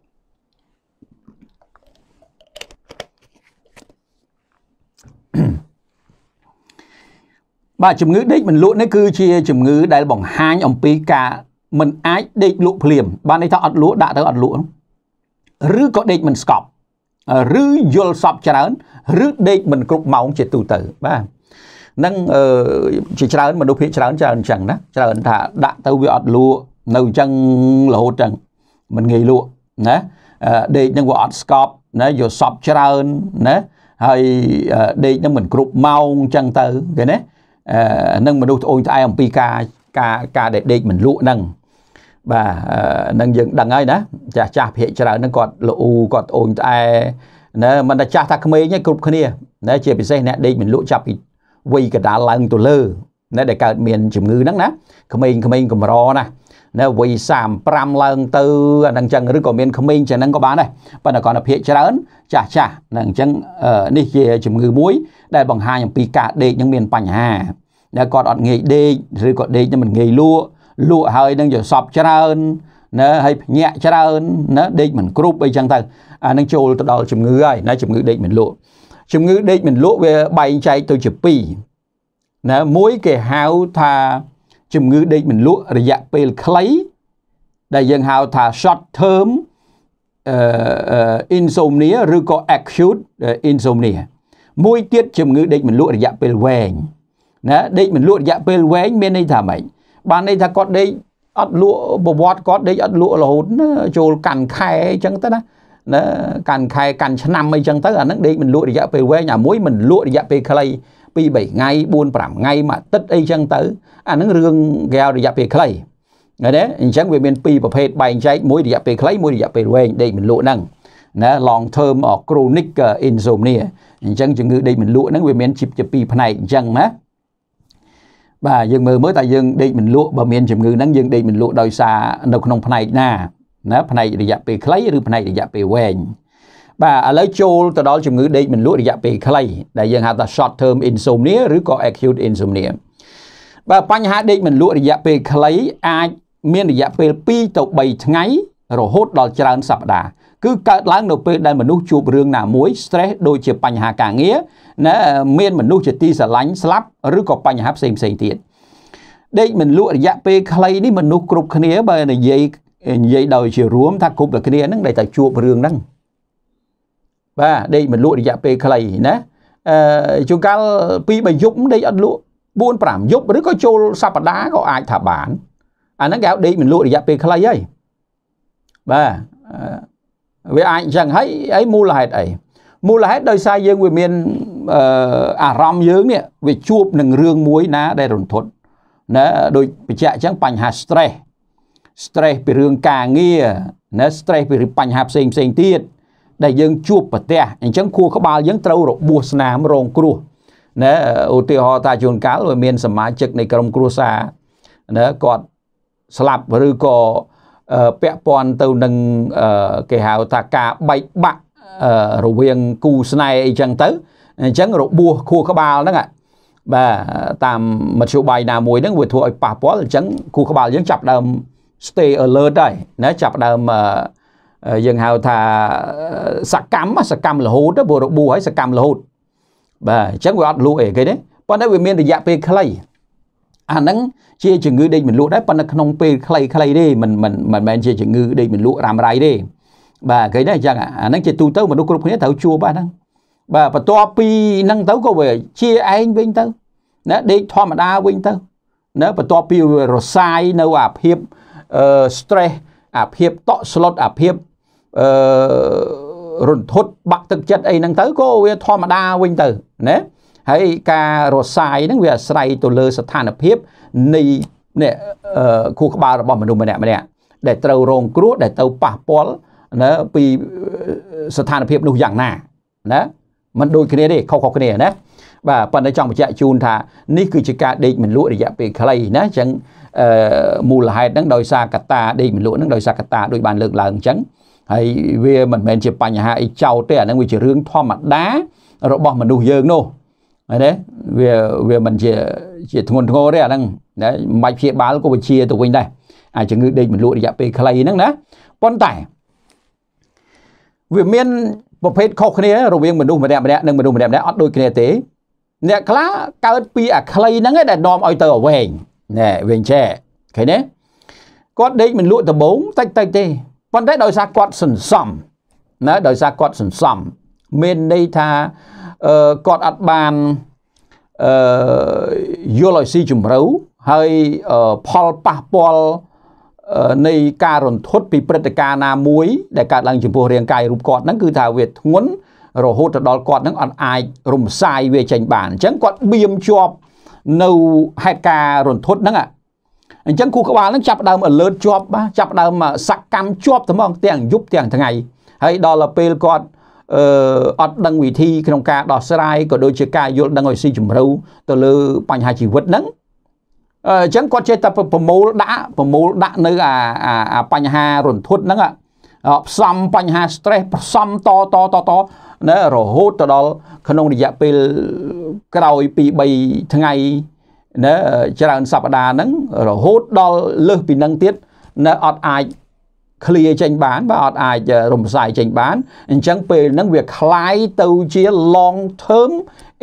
បាទជំងឺដេកមិនលក់នេះគឺជា ជំងឺដែលបង្ហាញអំពីការ មិនអាចដេកលក់ភ្លាមបានន័យថាអត់លក់ដាក់ទៅអត់លក់ឬក៏ដេកមិនស្កប់ឬយល់សពច្រើនឬដេកមិនគ្រប់ម៉ោងជាទូទៅបាទនឹងជាច្រើនមនុស្សភាគច្រើនច្រើនអញ្ចឹងណាច្រើនថាដាក់ទៅវាអត់លក់នៅអញ្ចឹងរហូតអញ្ចឹងមិនងាយលក់ណាដេកនឹងវាអត់ស្កប់ណាយកសពច្រើនណាហើយដេកនឹងមិនគ្រប់ម៉ោងអញ្ចឹងទៅគេណានឹងមនុស្សត្អូញត្អែអំពីការការការដែលដេកមិនលក់ហ្នឹងបាទនឹងយើងដឹងហើយណាចាស់ចាស់ភាកច្រើនហ្នឹងគាត់លូគាត់ត្អូញត្អែណាមិនតែចាស់ថាក្មេងឯងគ្រប់គ្នាណាជាពិសេសអ្នកដេកមិនលក់ចាប់ពីវ័យកដាលឡើងទៅលើណាដែលកើតមានជំងឺហ្នឹងណាក្មេងក្មេងកម្រណាណាវ័យ35ឡើងទៅអាហ្នឹងចឹងឬក៏មានក្មេងចឹងហ្នឹងក៏បានដែរប៉ុន្តែគាត់ភាកច្រើនចាស់ចាស់ហ្នឹងអញ្ចឹងនេះជាជំងឺមួយ ដែលបង្ហាញអំពីការដេកនឹងមានបញ្ហាណាគាត់អត់ងាយដេកឬក៏ដេកនឹងមិនងាយលក់លក់ហើយនឹងយល់សពច្រើនណាហើយភ្ញាក់ច្រើនណាដេកមិនគ្រប់អីចឹងទៅអានឹងចូលទៅដល់ជំងឺហើយណាជំងឺដេកមិនលក់ជំងឺដេកមិនលក់វាបែងចែកទៅជា2ណាមួយគេហៅថាជំងឺដេកមិនលក់រយៈពេលខ្លី ដែលយើងហៅថា short term អឺ insomnia ឬក៏ acute insomnia មួយទៀតជំងឺដេកមិនលក់រយៈពេលវែងណាដេកមិនលក់រយៈពេលវែងមានន័យថាម៉េចបានន័យថាគាត់ដេកអត់លក់ប្រវត្តិគាត់ដេកអត់លក់រហូតចូលកាន់ខែអញ្ចឹងទៅណាណាកាន់ខែកាន់ឆ្នាំអីចឹងទៅអាហ្នឹងដេកមិនលក់រយៈពេលវែងអាមួយមិនលក់រយៈពេលខ្លី2 3ថ្ងៃ4 5ថ្ងៃមួយអាទិត្យអីចឹងទៅអាហ្នឹងរឿងកែវរយៈពេលខ្លីឃើញទេអញ្ចឹងវាមានពីរប្រភេទបែងចែកមួយរយៈពេលខ្លីមួយរយៈពេលវែងដេកមិនលក់ហ្នឹងណា long term chronic insomnia អញ្ចឹងជំងឺដេកមិនលក់ហ្នឹងវាមានជីបជាពីរផ្នែកអញ្ចឹងណាបាទយើងមើលមើលតើយើងដេកមិនលក់បើមានជំងឺហ្នឹងយើងដេកមិនលក់ដោយសារនៅក្នុងផ្នែកណាណាផ្នែករយៈពេលខ្លីឬផ្នែករយៈពេលវែងបាទឥឡូវចូលទៅដល់ជំងឺដេកមិនលក់រយៈពេលខ្លីដែលយើងហៅថា short term insomnia ឬក៏ acute insomnia បាទបញ្ហាដេកមិនលក់រយៈពេលខ្លីអាចមានរយៈពេល2ទៅ3ថ្ងៃរហូតដល់ច្រើនសប្តាហ៍គឺកើតឡើងនៅពេលដែលមនុស្សជួបរឿងណាមួយ stress ដូចជាបញ្ហាការងារណាមានមនុស្សជាទីស្រឡាញ់ស្លាប់ឬក៏បញ្ហាផ្សេងផ្សេងទៀតដេកមិនលក់រយៈពេលខ្លីនេះមនុស្សគ្រប់គ្នាបើនិយាយនិយាយដោយជារួម ថាគ្រប់តែគ្នាហ្នឹងដែលតែជួបរឿងហ្នឹងបាទដេកមិនលក់រយៈពេលខ្លីណាអឺជួនកាល2 3យប់ដេកអត់លក់4 5យប់ឬក៏ចូលសប្តាហ៍ក៏អាចថាបានអាហ្នឹងគេហៅដេកមិនលក់រយៈពេលខ្លីហើយបាទវាអាចអញ្ចឹងហើយហើយមូលហេតុអីមូលហេតុដោយសារយើងវាមានអឺអារម្មណ៍យើងនេះវាជួបនឹងរឿងមួយណាដែលរន្ធត់ណាដូចបញ្ជាក់អញ្ចឹងបញ្ហា stress stress ពីរឿងការងារណា stress ពីបញ្ហាផ្សេងផ្សេងទៀតដែលយើង ជួបប្រទះអញ្ចឹងខួរក្បាលយើងត្រូវរបួសស្នាមរងគ្រោះណាឧទាហរណ៍ថាជួនកាលមានសមាជិកនៃក្រុមគ្រួសារណាគាត់ស្លាប់ឬក៏ពាក់ព័ន្ធទៅនឹងគេហៅថាការបែកបាក់រវាងគូស្នេហ៍អីចឹងទៅអញ្ចឹងរបួសខួរក្បាលហ្នឹងបាទតាមមធ្យោបាយណាមួយហ្នឹងវាធ្វើឲ្យប៉ះពាល់អញ្ចឹងខួរក្បាលយើងចាប់ដើម stay alert ដែរណាចាប់ដើមយើងហៅថាសកម្មសកម្មរហូតទៅបើរបួសហើយសកម្មរហូតបាទអញ្ចឹងវាអត់លក់អីគេទេប៉ុន្តែវាមានរយៈពេលខ្លីអាហ្នឹងជាជំងឺដេកមិនលក់ដែរប៉ុន្តែក្នុងពេលខ្លីៗទេមិនមិនមិនមែនជាជំងឺដេកមិនលក់រ៉ាំរ៉ៃទេបាទគេណាអញ្ចឹងអាហ្នឹងជាទូទៅមនុស្សគ្រប់គ្នាត្រូវជួបហ្នឹងបាទបន្ទាប់ពីហ្នឹងទៅក៏វាជាឯងវិញទៅណាដេកធម្មតាវិញទៅណាបន្ទាប់ពីរសាយនៅអាភាព stress អាភាពតក់ស្លុតអាភាពអឺរន្ធត់បាក់ទឹកចិត្តអីហ្នឹងទៅក៏វា ធម្មតាវិញទៅណាហើយការរសាយហ្នឹងវាអាស្រ័យទៅលើ ស្ថានភាពនៃនេះខួរក្បាលរបស់មនុស្សម្នាក់ម្នាក់ដែលត្រូវរងគ្រោះដែលទៅប៉ះពាល់ណាពីស្ថានភាពនោះយ៉ាងណាណាมันដូចគ្នាទេខុសៗគ្នាណាបាទប៉ុន្តែចង់បញ្ជាក់ជូនថានេះគឺជាការដេកមិនលក់រយៈពេលខ្លីណាអញ្ចឹងអឺមូលហេតុហ្នឹងដោយសារកត្តាដេកមិនលក់ហ្នឹងដោយសារកត្តាដូចបានលើកឡើងអញ្ចឹងហើយវាមិនមែនជាបញ្ហាអីចោតទេអាហ្នឹងវាជារឿងធម្មតារបស់មនុស្សយើងនោះហើយណាវាវាមិនជាជាធ្ងន់ធ្ងរទេអាហ្នឹងណាមិនព្យាបាលក៏វិជាទៅវិញដែរអាចជំងឺដេកមិនលក់រយៈពេលខ្លីហ្នឹងណាប៉ុន្តែវាមានប្រភេទខុសគ្នារវាងមនុស្សម្នាក់ម្នាក់និងមនុស្សម្នាក់ម្នាក់អត់ដូចគ្នាទេអ្នកខ្លះកើតពីអាខ្លីហ្នឹងឯងដែលនាំឲ្យទៅអវែងណែវែងចែឃើញទេគាត់ដេកមិនលក់ដបងតិចតិចទេប៉ុន្តែដោយសារគាត់សន្សំណាដោយសារគាត់សន្សំ មានន័យថាអឺគាត់អត់បានអឺយល់ឲ្យស៊ីជម្រៅហើយផលប៉ះពាល់នៃការរន្ធត់ពីព្រឹត្តិការណ៍ណាមួយ ដែលកើតឡើងចំពោះរាងកាយរូបគាត់ហ្នឹងគឺថាវាធ្ងន់រហូតទៅដល់គាត់នឹងអត់អាចរំសាយវាចេញបានអញ្ចឹងគាត់បៀមជាប់នៅហេតុការណ៍រន្ធត់ហ្នឹងអញ្ចឹងគូក្បាលហ្នឹងចាប់ដើម alert ជាប់បាទចាប់ដើម សកម្មជាប់ថ្មងទាំងយប់ទាំងថ្ងៃហើយដល់ពេលគាត់អឺអត់ដឹងវិធីក្នុងការដោះស្រាយក៏ដូចជាការយល់ដឹងឲ្យស៊ីជម្រៅទៅលើបញ្ហាជីវិតហ្នឹងអញ្ចឹងគាត់ចេះតែប្រមូលដាក់ប្រមូលដាក់នៅអាអាបញ្ហារន្ធត់ហ្នឹងផ្សំបញ្ហា stress ផ្សំតតតតណារហូតទៅដល់ក្នុងរយៈពេលក្រោយពី3ថ្ងៃណាច្រើនសប្តាហ៍ហ្នឹងរហូតដល់លើសពីនឹងទៀតណាអត់អាចឃ្លាចេញបានបាទអត់អាចរំសាយចេញបានអញ្ចឹងពេលហ្នឹងវាคล้ายទៅជា long term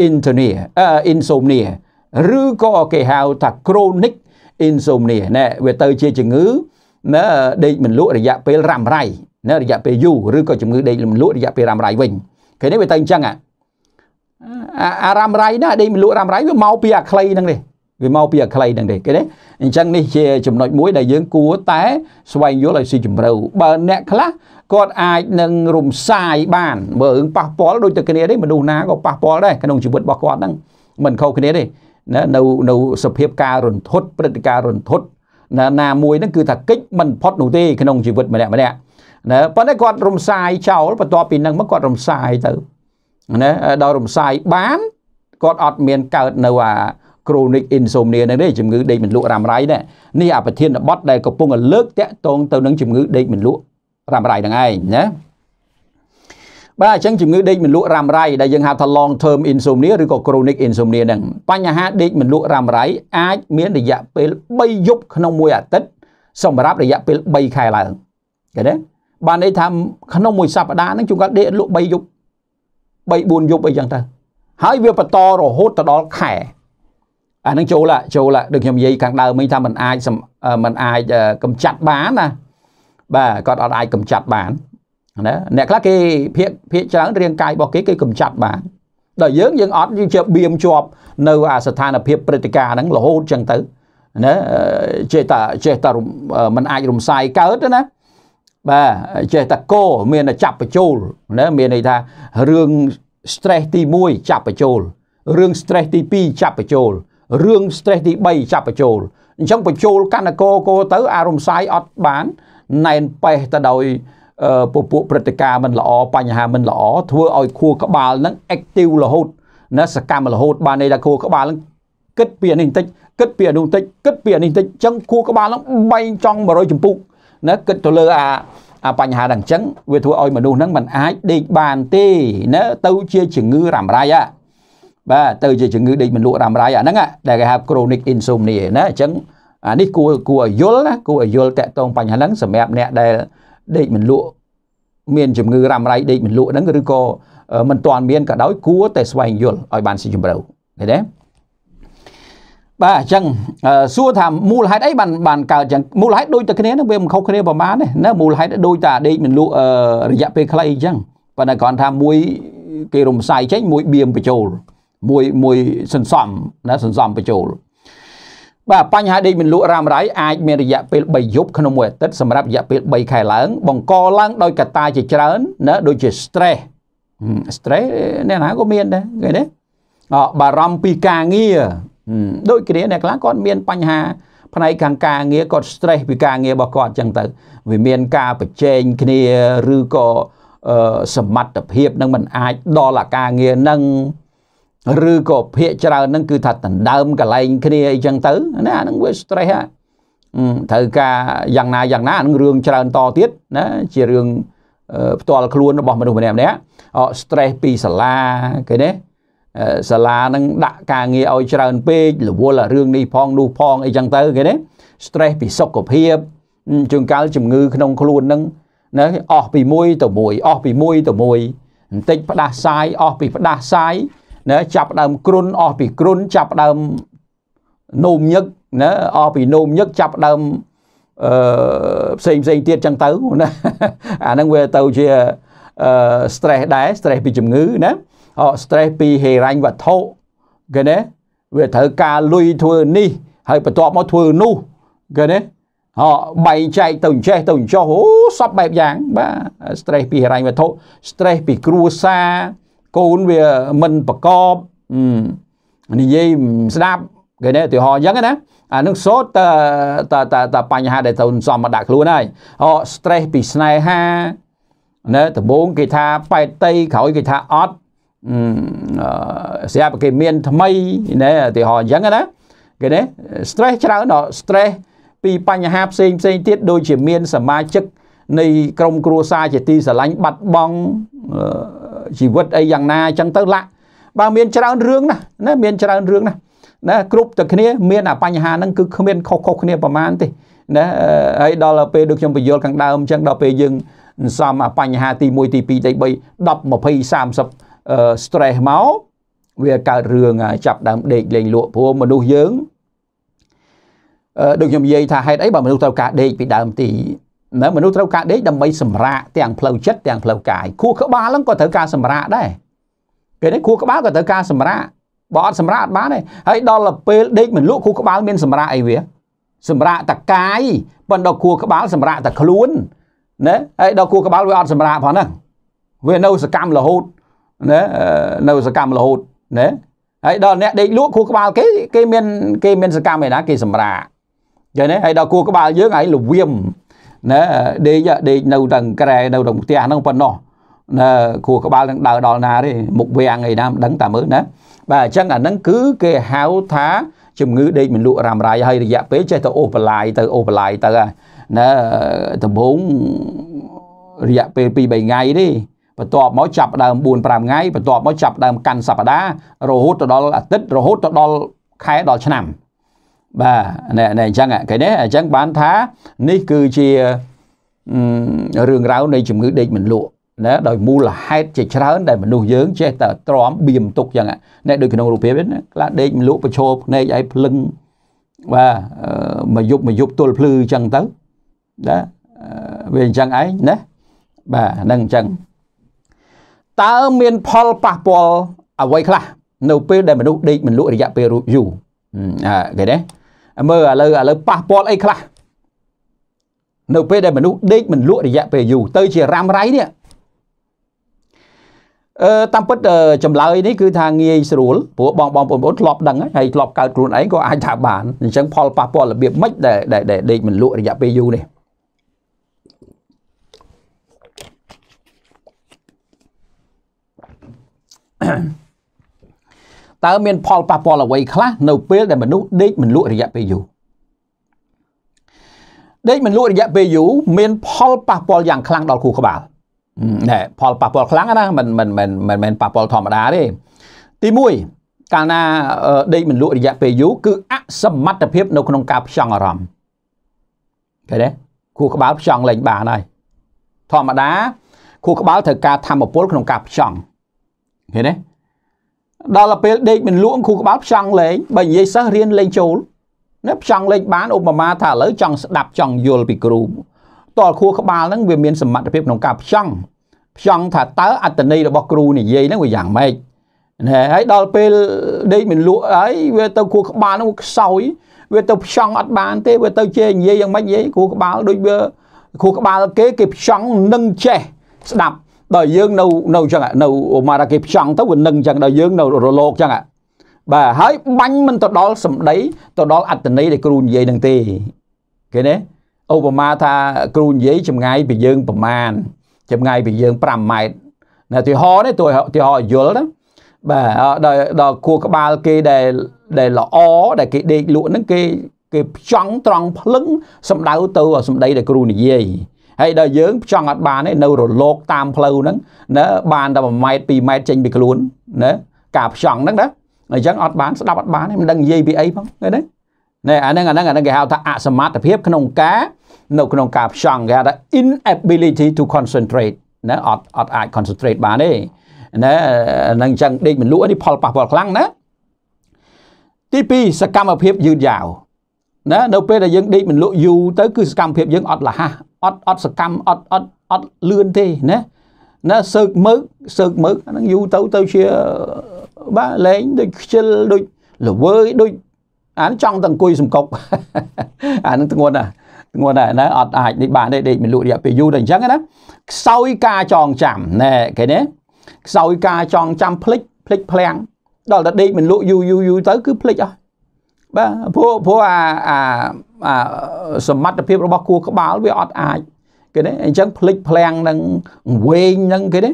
insomnia insomnia ឬក៏គេហៅថា chronic insomnia ណែវាទៅជាជំងឺណាដេកមិនលក់រយៈពេលរ៉ាំរ៉ៃណារយៈពេលយូរឬក៏ជំងឺដេកមិនលក់រយៈពេលរ៉ាំរ៉ៃវិញពេលនេះវាទៅអញ្ចឹងអារ៉ាំរៃណាដេកលក់រ៉ាំរៃវាមកពីអាក្លីហ្នឹងនេះវាមកពីអាក្លីហ្នឹងទេគេណាអញ្ចឹងនេះជាចំណុចមួយដែលយើងគួរតែស្វែងយល់ឲ្យស៊ីជម្រៅបើអ្នកខ្លះគាត់អាចនឹងរំសាយបាន មើលរឿងប៉ះពាល់ដូចតែគ្នានេះមនុស្សណាក៏ប៉ះពាល់ដែរក្នុងជីវិតរបស់គាត់ហ្នឹងមិនខុសគ្នាទេណានៅនៅសភាពការរន្ធត់ព្រឹត្តិការណ៍រន្ធត់ណាណាមួយហ្នឹងគឺថាកិច្ចមិនផុតនោះទេក្នុងជីវិតម្នាក់ម្នាក់ណាប៉ុន្តែគាត់រំសាយចោលបន្ទាប់ពីនឹងមកគាត់រំសាយទៅណាដល់រំសាយបានគាត់អត់មានកើតនៅអា chronic insomnia នឹងទេជំងឺដេកមិនលក់រ៉ាំរ៉ៃនេះនេះអាប្រធានបទដែលកំពុងលើកតាក់ទងទៅនឹងជំងឺដេកមិនលក់រ៉ាំរ៉ៃហ្នឹងឯងណាបាទអញ្ចឹងជំងឺដេកមិនលក់រ៉ាំរ៉ៃដែលយើងហៅថា long term insomnia ឬក៏ chronic insomnia ហ្នឹងបញ្ហាដេកមិនលក់រ៉ាំរ៉ៃអាច មាន រយៈពេល3យប់ក្នុងមួយអាទិត្យសម្រាប់រយៈពេល3ខែឡើងឃើញទេបានន័យថាក្នុងមួយសប្តាហ៍ហ្នឹងជួនកាលដេកលក់3យប់3 4យប់អីចឹងទៅហើយវាបន្តរហូតទៅដល់ខែអានឹងចូលឡាចូលឡាដូចខ្ញុំនិយាយខាងដើមមិញថាมันអាចมันអាចកម្ចាត់បានណាបាទគាត់អត់អាចកម្ចាត់បានណាអ្នកខ្លះគេភាកភាកច្រើនរាងកាយរបស់គេគេកម្ចាត់បានដល់យើងយើងអត់យើងជាបៀមជាប់នៅអាស្ថានភាពព្រឹត្តិការណ៍ហ្នឹងរហូតចឹងទៅណាចេះតាចេះតាมันអាចរំសាយកើតណាបាទចេះតែកោមានតែចាប់បញ្ចូលណាមានន័យថារឿង stress ទី1ចាប់បញ្ចូលរឿង stress ទី2ចាប់បញ្ចូលរឿង stress ទី3ចាប់បញ្ចូលអញ្ចឹងបញ្ចូលកណ្ដកោកោទៅ អារំសាយអត់បានណែនប៉េះទៅដោយពពួកព្រឹត្តិការណ៍មិនល្អបញ្ហាមិនល្អធ្វើឲ្យខួរក្បាលនឹង active រហូតណាសកម្មរហូតបានន័យថាខួរក្បាលនឹងគិតពីអានេះបន្តិចគិតពីអានោះបន្តិចគិតពីអានេះបន្តិចអញ្ចឹងខួរក្បាលនឹងបែងចង់100ចម្ពុះណាគិតទៅលើអាអាបញ្ហាដល់អញ្ចឹងវាធ្វើឲ្យមនុស្សហ្នឹងมันអាចដេកបានទេណាទៅជាជំងឺរ៉ាំរ៉ៃហ่ะបាទទៅជាជំងឺដេកមិនលក់រ៉ាំរ៉ៃអាហ្នឹងដែលគេហៅ chronic insomnia ណាអញ្ចឹងអានេះគួរគួរឲ្យយល់ណាគួរឲ្យយល់តកតងបញ្ហាហ្នឹងសម្រាប់អ្នកដែលដេកមិនលក់មានជំងឺរ៉ាំរ៉ៃដេកមិនលក់ហ្នឹងឬក៏មិនទាន់មានក៏ដោយគួរតែស្វែងយល់ឲ្យបានស៊ីជម្រៅឃើញទេបាទអញ្ចឹងសួរថាមូលហេតុអីបានបានកើតអញ្ចឹងមូលហេតុដូចតែគ្នានឹងវាមិនខុសគ្នាប្រហែលទេណាមូលហេតុដូចតែដេកមិនលក់រយៈពេលខ្លីអញ្ចឹងប៉ុន្តែគ្រាន់ថាមួយគេរំសាយចេញមួយបៀមបញ្ចូល មួយមួយសន្សំណាសន្សំបញ្ចូល បាទបញ្ហាដេកមិនលក់រ៉ាំរ៉ៃអាច មានរយៈពេល3យប់ក្នុងមួយអាទិត្យសម្រាប់រយៈពេល3ខែឡើង បង្កឡើងដោយកត្តាជាច្រើនណាដូចជា stress stress អ្នកណាក៏មានដែរគេទេបារម្ភពីការងារដូចគ្នាអ្នកខ្លះគាត់មាន បញ្ហាផ្នែកខាងការងារគាត់ stress ពីការងាររបស់គាត់អញ្ចឹងទៅវាមានការប្រជែងគ្នា ឬក៏សមត្ថភាពនឹងមិនអាច ដល់អាការងារនឹងឬក៏ភាកច្រើននឹងគឺថាដណ្ដើមកលែងគ្នាអីចឹងទៅណាអានឹងវា stress ហ่ะត្រូវការយ៉ាងណាយ៉ាងណានឹងរឿងច្រើនតទៀតណាជារឿងផ្ទាល់ខ្លួនរបស់មនុស្សម្នាក់ម្នាក់ stress ពីសាលាគេណាសាលានឹងដាក់ការងារឲ្យច្រើនពេករវល់រឿងនេះផងនោះផងអីចឹងទៅគេណា stress ពីសុខភាពជួនកាលជំងឺ ក្នុងខ្លួននឹងណាអស់ពីមួយ ទៅមួយអស់ពីមួយទៅមួយបន្តិចផ្ដាសាយអស់ពីផ្ដាសាយណាចាប់ដើមគ្រុនអស់ពីគ្រុនចាប់ដើមនោមញឹកណាអស់ពីនោមញឹកចាប់ដើមអឺផ្សេងផ្សេងទៀតចឹងទៅណាអាហ្នឹងវាទៅជា stress ដែរ stress ពីជំងឺណា stress ពីហេរញ្ញវត្ថុគេណាវាត្រូវការលុយធ្វើនេះ ហើយបន្ទាប់មកធ្វើនោះគេណាអបែងចែកទៅអញ្ចេះទៅអញ្ចោះអូសពបែបយ៉ាងបាទ stress ពីហិរញ្ញវត្ថុ stress ពីគ្រួសារកូនវាមិនប្រកបនិយាយស្ដាប់គេណាឧទាហរណ៍អញ្ចឹងណា អានឹងសូតតតតបញ្ហាដែលត្រូវសំមកដាក់ខ្លួនហើយអូ stress ពីស្នេហាណាដំបូងគេថាប៉ែតតីក្រោយគេថាអត់ស្រាប់គេមានថ្មីណែឧទាហរណ៍អញ្ចឹងណាគេណា stress ច្រើនដល់ stress ពីបញ្ហាផ្សេងផ្សេងទៀតដូចជាមានសមាជិក នៃក្រុមគ្រួសារជាទីស្រឡាញ់បាត់បង់ជីវិតអីយ៉ាងណាអញ្ចឹងទៅឡាក់បើមានច្រើនរឿងណាណាមានច្រើនរឿងណាណាគ្រប់តែគ្នាមានអាបញ្ហាហ្នឹងគឺគ្មានខុសខុសគ្នាប្រមាណទេណាហើយដល់ពេលដូចខ្ញុំបញ្យល់ខាងដើមអញ្ចឹងដល់ពេលយើងសន្សំអាបញ្ហាទី1ទី2ទី3 10 20 30 stress មកវាកើតរឿងចាប់ដើមដេកលេងលក់ព្រោះមនុស្សយើងដូចខ្ញុំនិយាយថាហេតុអីបើមនុស្សត្រូវការដេកពីដើមទីណាមនុស្សត្រូវការដេកដើម្បីសម្រាកទាំងផ្លូវចិត្តទាំងផ្លូវកាយខួរក្បាលហ្នឹងក៏ត្រូវការសម្រាកដែរពេលនេះខួរក្បាលក៏ត្រូវការសម្រាកបើអត់សម្រាកអត់បានទេហើយដល់ទៅពេលដេកមិនលក់ខួរក្បាល មានសម្រាកអីវា សម្រាកតកាយប៉ុន្តែខួរក្បាលសម្រាកតខ្លួនណាហើយដល់ខួរក្បាលវាអត់សម្រាកផងហ្នឹងវានៅសកម្មរហូតណានៅសកម្មរហូតណាហើយដល់អ្នកដេកលក់ខួរក្បាលគេគេមានគេមានសកម្មឯណា គេសម្រាចឹងណាហើយដល់ខួរក្បាលយើងហើយលវៀមណាដេកដេកនៅទាំងក្រែនៅក្នុងផ្ទះហ្នឹងប៉ុណ្ណោះណាខួរក្បាលនឹងដើរដល់ណាទេមុខវាំងឯណាមិនដឹងតាមើលណាបាទអញ្ចឹងអាហ្នឹងគឺគេហៅថា ជំងឺដេកមិនលក់រ៉ាំរ៉ៃហើយរយៈពេលចេះតែអូសបន្លាយទៅអូសបន្លាយទៅណាដំបូងរយៈពេល2 3ថ្ងៃទេបន្ទាប់មកចាប់ដើម4 5ថ្ងៃបន្ទាប់មកចាប់ដើមកាន់សប្តាហ៍រហូតទៅដល់អាទិត្យរហូតទៅដល់ខែដល់ឆ្នាំបាទនេះនេះអញ្ចឹងគេនេះអញ្ចឹងបានថានេះគឺជារឿងរ៉ាវនៃជំងឺដេកមិនលក់ណាដោយមូលហេតុជាច្រើនដែលមនុស្សយើងចេះតែទ្រាំបៀមទុកចឹងនេះដូចក្នុងរូបភាពនេះខ្លះដេកមិនលក់ប្រឈមភ្នែកឲ្យភ្លឹងបាទមកយប់មកយប់ទល់ភ្លឺចឹងទៅណាវាអញ្ចឹងឯងណាបាទហ្នឹងអញ្ចឹងតើមានផលប៉ះពាល់អ្វីខ្លះនៅពេលដែលមនុស្សដេកមិនលក់រយៈពេលយូរអឺគេទេមើលឥឡូវឥឡូវប៉ះពាល់អីខ្លះនៅពេលដែលមនុស្សដេកមិនលក់រយៈពេលយូរទៅជារ៉ាំរៃនេះអឺតាមពិតចម្លើយនេះគឺថាងាយស្រួលព្រោះបងបងប្អូនធ្លាប់ដឹងហើយធ្លាប់កើតខ្លួនឯងក៏អាចថាបានអញ្ចឹងផលប៉ះពាល់របៀបម៉េចដែលដេកមិនលក់រយៈពេលយូរនេះតើមានផលប៉ះពាល់អ្វីខ្លះនៅពេលដែលមនុស្សដេកមិនលក់រយៈពេលយូរដេកមិនលក់រយៈពេលយូរមានផលប៉ះពាល់យ៉ាងខ្លាំងដល់ខួរក្បាលណែផលប៉ះពាល់ខ្លាំងណាមិនមិនមិនមិនមែនប៉ះពាល់ធម្មតាទេទី1កាលណាដេកមិនលក់រយៈពេលយូរគឺអសមត្ថភាព នៅក្នុងការផ្ចង់អារម្មណ៍ឃើញទេខួរក្បាលផ្ចង់លែងបានហើយធម្មតាខួរក្បាលត្រូវការធម្មពល ក្នុងការផ្ចង់ឃើញទេដល់ទៅពេលដេកមិនលក់ខួរក្បាលផ្ចង់លេងបើនិយាយសិស្សរៀនលេងចូលណាផ្ចង់លេងបានឧបមាថាឥឡូវចង់ស្ដាប់ចង់យល់ពីគ្រូតលខួរក្បាលហ្នឹងវាមានសមត្ថភាពក្នុងការផ្ចង់ផ្ចង់ថាតើអត្តន័យរបស់គ្រូនិយាយហ្នឹងវាយ៉ាងម៉េចណាហើយដល់ពេលដេកមិនលក់ហើយវាទៅខួរក្បាលហ្នឹងវាខ្សោយ វាទៅផ្ចង់អត់បាន ទេវាទៅជេរនិយាយយ៉ាងម៉េចនិយាយខួរក្បាលដូចវាខួរក្បាលគេគេផ្ចង់នឹងចេះស្ដាប់ដល់យើងនៅនៅចឹងនៅមកថាគេផ្ចង់ទៅវានឹងចឹងដល់យើងនៅរលកចឹងបាទហើយបាញ់មិនទៅដល់សម្ដីទៅដល់អត្តន័យដែលគ្រូនិយាយនឹងទេគេណាឧបមាថាគ្រូនិយាយចម្ងាយពីយើងប្រមាណចម្ងាយពីយើង5ម៉ែត្រណាទីហោនេះទូទីហោយល់ណាបាទដល់ដល់គួរក្បាលគេដែលដែលល្អដែលគេដេកលក់ហ្នឹងគេគេផ្ចង់ត្រង់ភ្លឹងសំដៅទៅសម្ដីដែលគ្រូនិយាយហើយដល់យើងចង់អត់បានទេនៅរលកតាមផ្លូវហ្នឹងណាបានតែ1ម៉ែត្រ2ម៉ែត្រចេញពីខ្លួនណាការផ្ចង់ហ្នឹងណាអញ្ចឹងអត់បានស្ដាប់អត់បានទេមិនដឹងនិយាយពីអីផងឃើញទេណែអាហ្នឹងអាហ្នឹងអាហ្នឹងគេហៅថាអសមត្ថភាព ក្នុងការនៅក្នុងការផ្ចង់គេហៅថា inability to concentrate ណាអត់អត់អាច concentrate បានទេណាហ្នឹងអញ្ចឹងដេកមិនលក់នេះផលប៉ះពាល់ខ្លាំងណាទី2សកម្មភាពយឺតយ៉ាវណានៅពេលដែលយើងដេកមិនលក់យូរទៅគឺសកម្មភាពយើងអត់លះអត់អត់សកម្មអត់អត់អត់លឿនទេណាណាសើកមើកសើកមើកហ្នឹងយូរទៅទៅជាបាទលេងដូចខ្ជិលដូចល្វើយដូចអានចង់តែអង្គុយសំកប់អានឹងធ្ងន់ណាស់ធ្ងន់ដែរណាអត់អាចនេះបានទេដេកមិនលក់រយៈពេលយូរដល់អញ្ចឹងណាខ្សោយការចងចាំណែគេណាខ្សោយការចងចាំភ្លេចភ្លេចភ្លាំងដល់តែដេកមិនលក់យូរយូរយូរទៅគឺភ្លេចអស់បាទព្រោះព្រោះអាអាសមត្ថភាពរបស់គួរក្បាលវាអត់អាច គេណាអញ្ចឹងភ្លេចភ្លាំងនឹងវែងនឹងគេណា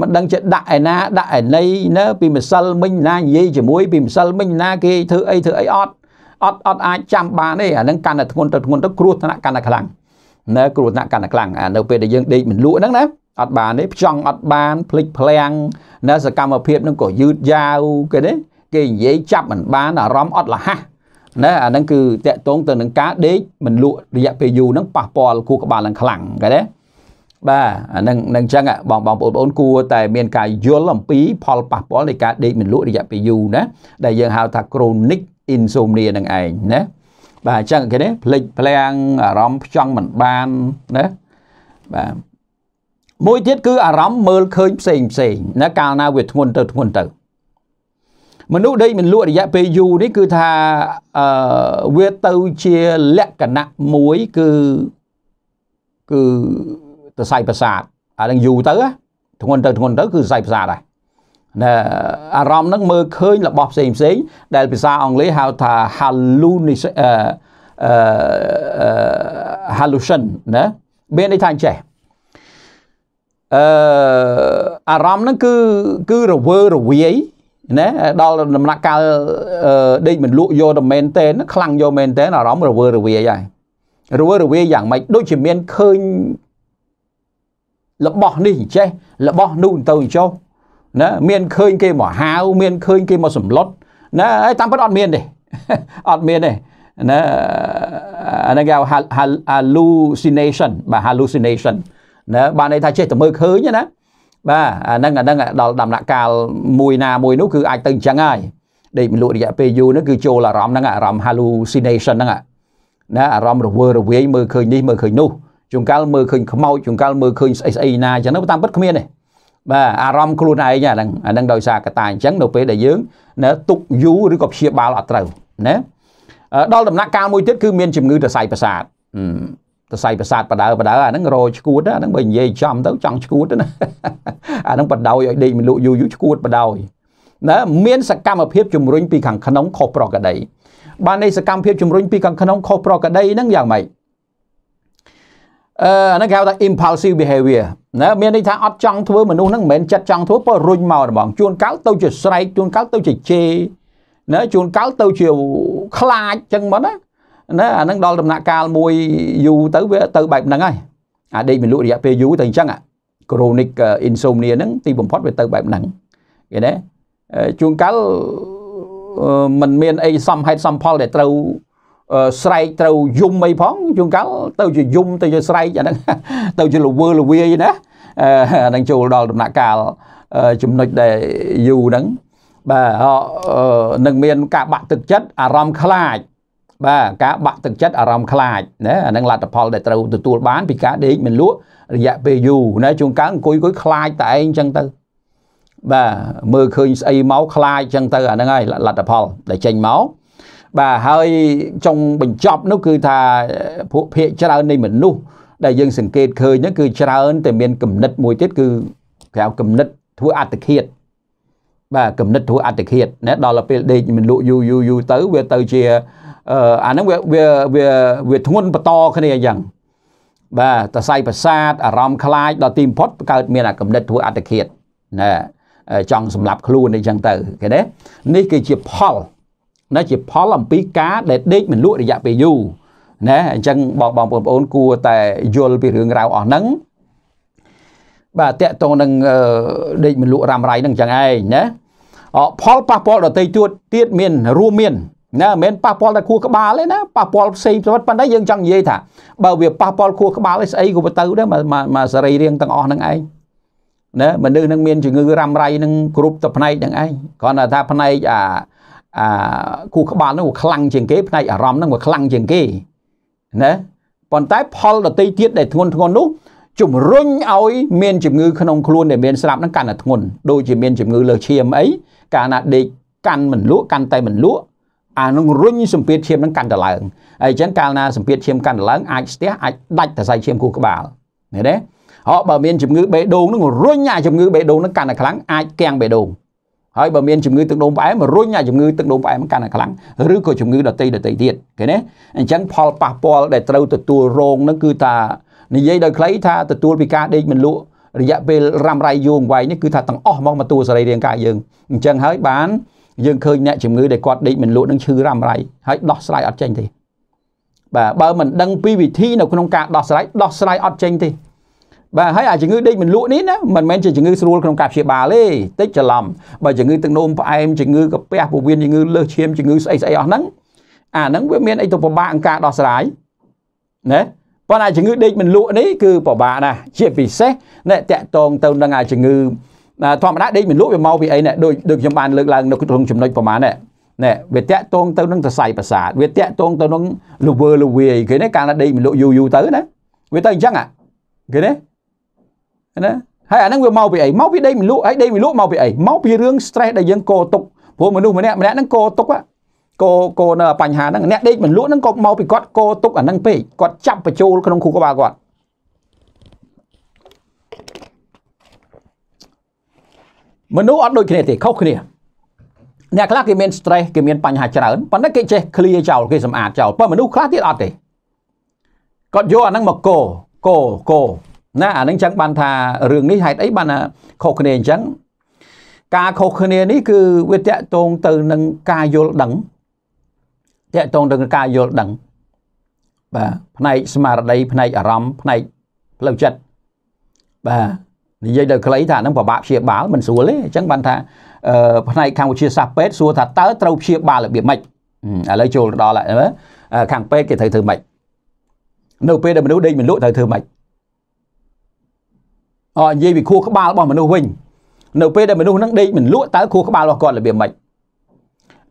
មិនដឹងជាដាក់ឯណាដាក់ឯណីណាពីម្សិលមិញណានិយាយជាមួយពីម្សិលមិញណាគេធ្វើអីធ្វើអីអត់អត់អត់អាចចាំបានទេអានឹងកាន់តែធ្ងន់ទៅធ្ងន់ទៅគ្រោះថ្នាក់កាន់តែខ្លាំងណាគ្រោះថ្នាក់កាន់តែខ្លាំងអានៅ ពេលដែលយើងដេកមិនលក់ហ្នឹងណាអត់បានទេផ្ចង់អត់បានភ្លេចភ្លាំងណាសកម្មភាពហ្នឹងក៏យឺតយ៉ាវគេណាគេនិយាយចាប់មិនបានអារម្មណ៍អត់លះណាអាហ្នឹងគឺតកតងទៅនឹងការដេកមិនលក់រយៈពេលយូរហ្នឹងប៉ះពាល់ខួរក្បាលឡើងខ្លាំងគេណាបាទអានឹងនឹងអញ្ចឹងបងបងប្អូនគួរតែមានការយល់អំពី ផលប៉ះពាល់នៃការដេកមិនលក់រយៈពេលយូរណាដែលយើងហៅថា chronic insomnia នឹងឯងណាបាទអញ្ចឹងគេនេះភ្លេចភ្លាំងអារម្មណ៍ផ្ចង់មិនបានណាបាទមួយទៀតគឺអារម្មណ៍មើលឃើញផ្សេងផ្សេងណាកាលណាវាធ្ងន់ទៅធ្ងន់ទៅមនុស្សដេកមិនលក់រយៈពេលយូរនេះគឺថាអឺវាទៅជាលក្ខណៈមួយគឺគឺសរសៃប្រសាទអានឹងយូរទៅធ្ងន់ទៅធ្ងន់ទៅគឺសរសៃប្រសាទដែរណាអារម្មណ៍ហ្នឹងមើលឃើញរបស់ផ្សេងផ្សេងដែលភាសាអង់គ្លេសហៅថា hallucination អឺ hallucination ណាមានន័យថាអញ្ចេះអឺអារម្មណ៍ហ្នឹងគឺគឺរវើរវាយណាដល់ដំណាក់កាលដេកមិនលក់យកតែមែនតែនខ្លាំងយកមែនតែនអារម្មណ៍រវើរវាយហើយរវើរវាយយ៉ាងម៉េចដូចជាមានឃើញរបស់នេះអញ្ចេះរបស់នោះទៅអញ្ចោះណាមានឃើញ គេមកហាវមានឃើញគេមកសម្លុតណាហើយតាមពិតអត់មានទេអត់មានទេណាអានឹងគេហៅ hallucination បាទ hallucination ណាបានន័យថាចេះតែមើលឃើញណាបាទអាហ្នឹងអាហ្នឹងដល់ដំណាក់កាលមួយណាមួយនោះគឺអាចទៅអញ្ចឹងហើយដេកមលក់រយៈពេលយូរហ្នឹងគឺចូលអារម្មណ៍ហ្នឹងអារម្មណ៍ hallucination ហ្នឹងណាអារម្មណ៍រវើរវាយមើលឃើញនេះមើលឃើញនោះជួនកាលមើលឃើញខ្មោចជួនកាល មើលឃើញស្អីស្អីណាអញ្ចឹងទៅតាមពិតគ្មានទេបាទអារម្មណ៍ខ្លួនឯងអាហ្នឹងអាហ្នឹងដោយសារកត្តាអញ្ចឹងនៅពេលដែលយើងណាទុកយូរឬក៏ព្យាបាលអត់ត្រូវណាដល់ដំណាក់កាលមួយទៀតគឺមានជំងឺសរសៃប្រសាទសរសៃប្រសាទបដើបដើអាហ្នឹងរយឈួតអាហ្នឹងបើនិយាយចំទៅចង់ឈួតណាអាហ្នឹងបដោយឲ្យដេកមលក់យូរយូរឈួតបដោយណាមានសកម្មភាពជំរុញពីខាងក្នុងខុសប្រក្រតីបាននៃសកម្មភាពជំរុញពីខាងក្នុងខុសប្រក្រតីហ្នឹងយ៉ាងម៉េចអឺអាហ្នឹងគេហៅថា impulsive behavior ណាមានន័យថាអត់ចង់ធ្វើមនុស្សហ្នឹងមិនមែនចិត្តចង់ធ្វើព្រោះរុញមកហ្មងជួនកាលទៅជាស្រែកជួនកាលទៅជាជេណាជួនកាលទៅជាខ្លាចចឹងមកណាណាអាហ្នឹងដល់ដំណាក់កាលមួយយូរទៅវាទៅបែបហ្នឹងហើយអាដេកមានលក់រយៈពេលយូរទៅអញ្ចឹងអា chronic insomnia ហ្នឹងទីបំផុតវាទៅបែបហ្នឹងឃើញទេជួនកាលมันមានអីសំហេតុសំផលដែលត្រូវស្រែកត្រូវយំអីផងជួនកាលទៅជាយំទៅជាស្រែកអាហ្នឹងទៅជាលវើលវាយណាអាហ្នឹងចូលដល់ដំណាក់កាលចំណុចដែលយូរហ្នឹងបាទនឹងមាន ការបាក់ទឹកចិត្តអារម្មណ៍ខ្លាចបាទការបាក់ទឹកចិត្តអារម្មណ៍ខ្លាចណាអានឹងលទ្ធផលដែលត្រូវទទួលបានពីការដេកមិនលក់រយៈពេលយូរណាជួនកាលអង្គុយអង្គុយខ្លាចតែឯងចឹងទៅបាទមើលឃើញស្អីមកខ្លាចចឹងទៅអាហ្នឹងហើយលទ្ធផលដែលចេញមកបាទហើយចុងបញ្ចប់នោះគឺថាពួកភាកច្រើននៃមនុស្សដែលយើងសង្កេតឃើញហ្នឹងគឺច្រើនតែមានគំនិត មួយទៀតគឺក្រៅគំនិតធ្វើអត្តឃាតបាទគំនិតធ្វើអត្តឃាតណាដល់ទៅពេលដេកមិនលក់យូរយូរយូរទៅវាទៅជាអាហ្នឹងវាវាវាធ្ងន់បន្តគ្នាអញ្ចឹងបាទសរសៃប្រសាទអារម្មណ៍ខ្លាចដល់ទីបំផុតកើតមានអាកំណត់ធ្វើអត្តឃាតណាចង់សម្លាប់ខ្លួនអីចឹងទៅឃើញទេនេះគឺជាផលណាជាផលអំពីការដែលដេកមិនលក់រយៈពេលយូរណាអញ្ចឹងបងបងប្អូនគួរតែយល់ពីរឿងរ៉ាវអស់ហ្នឹងបាទតកតងនឹងដេកមិនលក់រ៉ាំរ៉ៃហ្នឹងចឹងឯងណាផលប៉ះពាល់ដតីទួតទៀតមានរួមមានណាមិនមែនប៉ះពាល់តែខួរក្បាលទេណាប៉ះពាល់ផ្សេងផ្សេងប៉ុន្តែយើងចង់និយាយថាបើវាប៉ះពាល់ខួរក្បាលឯស្អីក៏ទៅដែរមកសរីរាង្គទាំងអស់ហ្នឹងឯងណាមនុស្សនឹងមានជំងឺរ៉ាំរ៉ៃនឹងគ្រប់តែផ្នែកហ្នឹងឯងគ្រាន់តែថាផ្នែកអាអាគូក្បាលហ្នឹងវាខ្លាំងជាងគេផ្នែកអារម្មណ៍ហ្នឹងវាខ្លាំងជាងគេណាប៉ុន្តែផលដតីទៀតដែលធ្ងន់ធ្ងន់នោះជំរុញឲ្យមានជំងឺក្នុងខ្លួនដែលមានស្រាប់ហ្នឹងកាន់តែធ្ងន់ដូចជាមានជំងឺលើសឈាមអីកាលណាដេកកាន់មិនលក់កាន់តែមិនលក់អានឹងរុញសម្ពាធឈាមនឹងកាន់តែឡើងហើយអញ្ចឹងកាលណាសម្ពាធឈាមកាន់តែឡើងអាចស្ទះអាចដាច់សរសៃឈាមខួរក្បាលឃើញទេអោបើមានជំងឺបេះដូងនឹងរុញអាជំងឺបេះដូងនឹងកាន់តែខ្លាំងអាចគាំងបេះដូងហើយបើមានជំងឺទឹកនោមផ្អែមរុញអាជំងឺទឹកនោមផ្អែមកាន់តែខ្លាំងឬក៏ជំងឺដតីដតីទៀតឃើញទេអញ្ចឹងផលប៉ះពាល់ដែលត្រូវទទួលរងនឹងគឺថានិយាយដោយខ្លីថាទទួលពីការដេកមិនលក់រយៈពេលរ៉ាំរ៉ៃយូរវែងនេះគឺថាទាំងអស់ហ្មងមកទួលសរីរាង្គកាយយើងអញ្ចឹងហើយបានយើងឃើញអ្នកជំងឺដែលគាត់ដេកមិនលក់នឹងឈឺរ៉ាំរ៉ៃហើយដោះស្រាយអត់ចេញទេបាទបើមិនដឹងពីវិធីនៅក្នុងការដោះស្រាយដោះស្រាយអត់ចេញទេបាទហើយអាជំងឺដេកមិនលក់នេះណាមិនមែនជាជំងឺស្រួលក្នុងការព្យាបាលទេតិចច្រឡំបើជំងឺទឹកនោមផ្អែមជំងឺកាពះពោះវៀនជំងឺលើសឈាមជំងឺស្អីស្អីអស់ហ្នឹងអាហ្នឹងវាមានអីទៅពិបាកក្នុងការដោះស្រាយណាប៉ុន្តែជំងឺដេកមិនលក់នេះគឺពិបាកណាស់ជាពិសេសអ្នកតកតងទៅនឹងអាជំងឺធម្មតាដេកមិនលក់វាមកពីអីណែដូចដូចខ្ញុំបានលើកឡើងនៅក្នុងចំណុចប្រហែលណែណែវាតាក់ទងទៅនឹងសរសៃប្រសាទវាតាក់ទងទៅនឹងលវើលវាយគេណាកាលណាដេកមិនលក់យូរយូរទៅណាវាទៅអញ្ចឹងគេណាណាហើយអានឹងវាមកពីអីមកពីដេកមិនលក់ហើយដេកមិនលក់មកពីអីមកពីរឿង stress ដែលយើងកោទុកព្រោះមនុស្សម្នាក់ម្នាក់ហ្នឹងកោទុកហ៎កោកោនៅបញ្ហាហ្នឹងអ្នកដេកមិនលក់ហ្នឹងក៏មកពីគាត់កោទុកអាហ្នឹងពេកគាត់ចាប់បញ្ចូលក្នុងខួរក្បាលគាត់មនុស្សអត់ដូចគ្នាទេខុសគ្នាអ្នកខ្លះគេមាន stress គេមានបញ្ហាច្រើនប៉ុន្តែគេចេះ clear ចោលគេសម្អាតចោលប៉ុន្តែមនុស្សខ្លះទៀតអត់ទេគាត់យកអាហ្នឹងមកកោកោកោណាអាហ្នឹងចឹងបានថារឿងនេះហេតុអីបានខុសគ្នាអញ្ចឹងការខុសគ្នានេះគឺវាតកតងទៅនឹងការយល់ដឹងតកតងទៅនឹងការយល់ដឹងបាទផ្នែកស្មារតីផ្នែកអារម្មណ៍ផ្នែកផ្លូវចិត្តបាទនិយាយដល់ខ្លីថាហ្នឹងពិបាកព្យាបាលមិនស្រួលទេអញ្ចឹងបានថា ផ្នែកខាងវិទ្យាសាស្ត្រពេទ្យសួរថាតើត្រូវព្យាបាលរបៀបម៉េចឥឡូវចូលដល់ហើយខាងពេទ្យគេត្រូវធ្វើម៉េចនៅពេលដែលមនុស្សដេកមិនលក់ត្រូវធ្វើម៉េចអនិយាយពីខួរក្បាលរបស់មនុស្សវិញនៅពេលដែលមនុស្សនឹងដេកមិនលក់តើខួរក្បាលរបស់គាត់របៀបម៉េច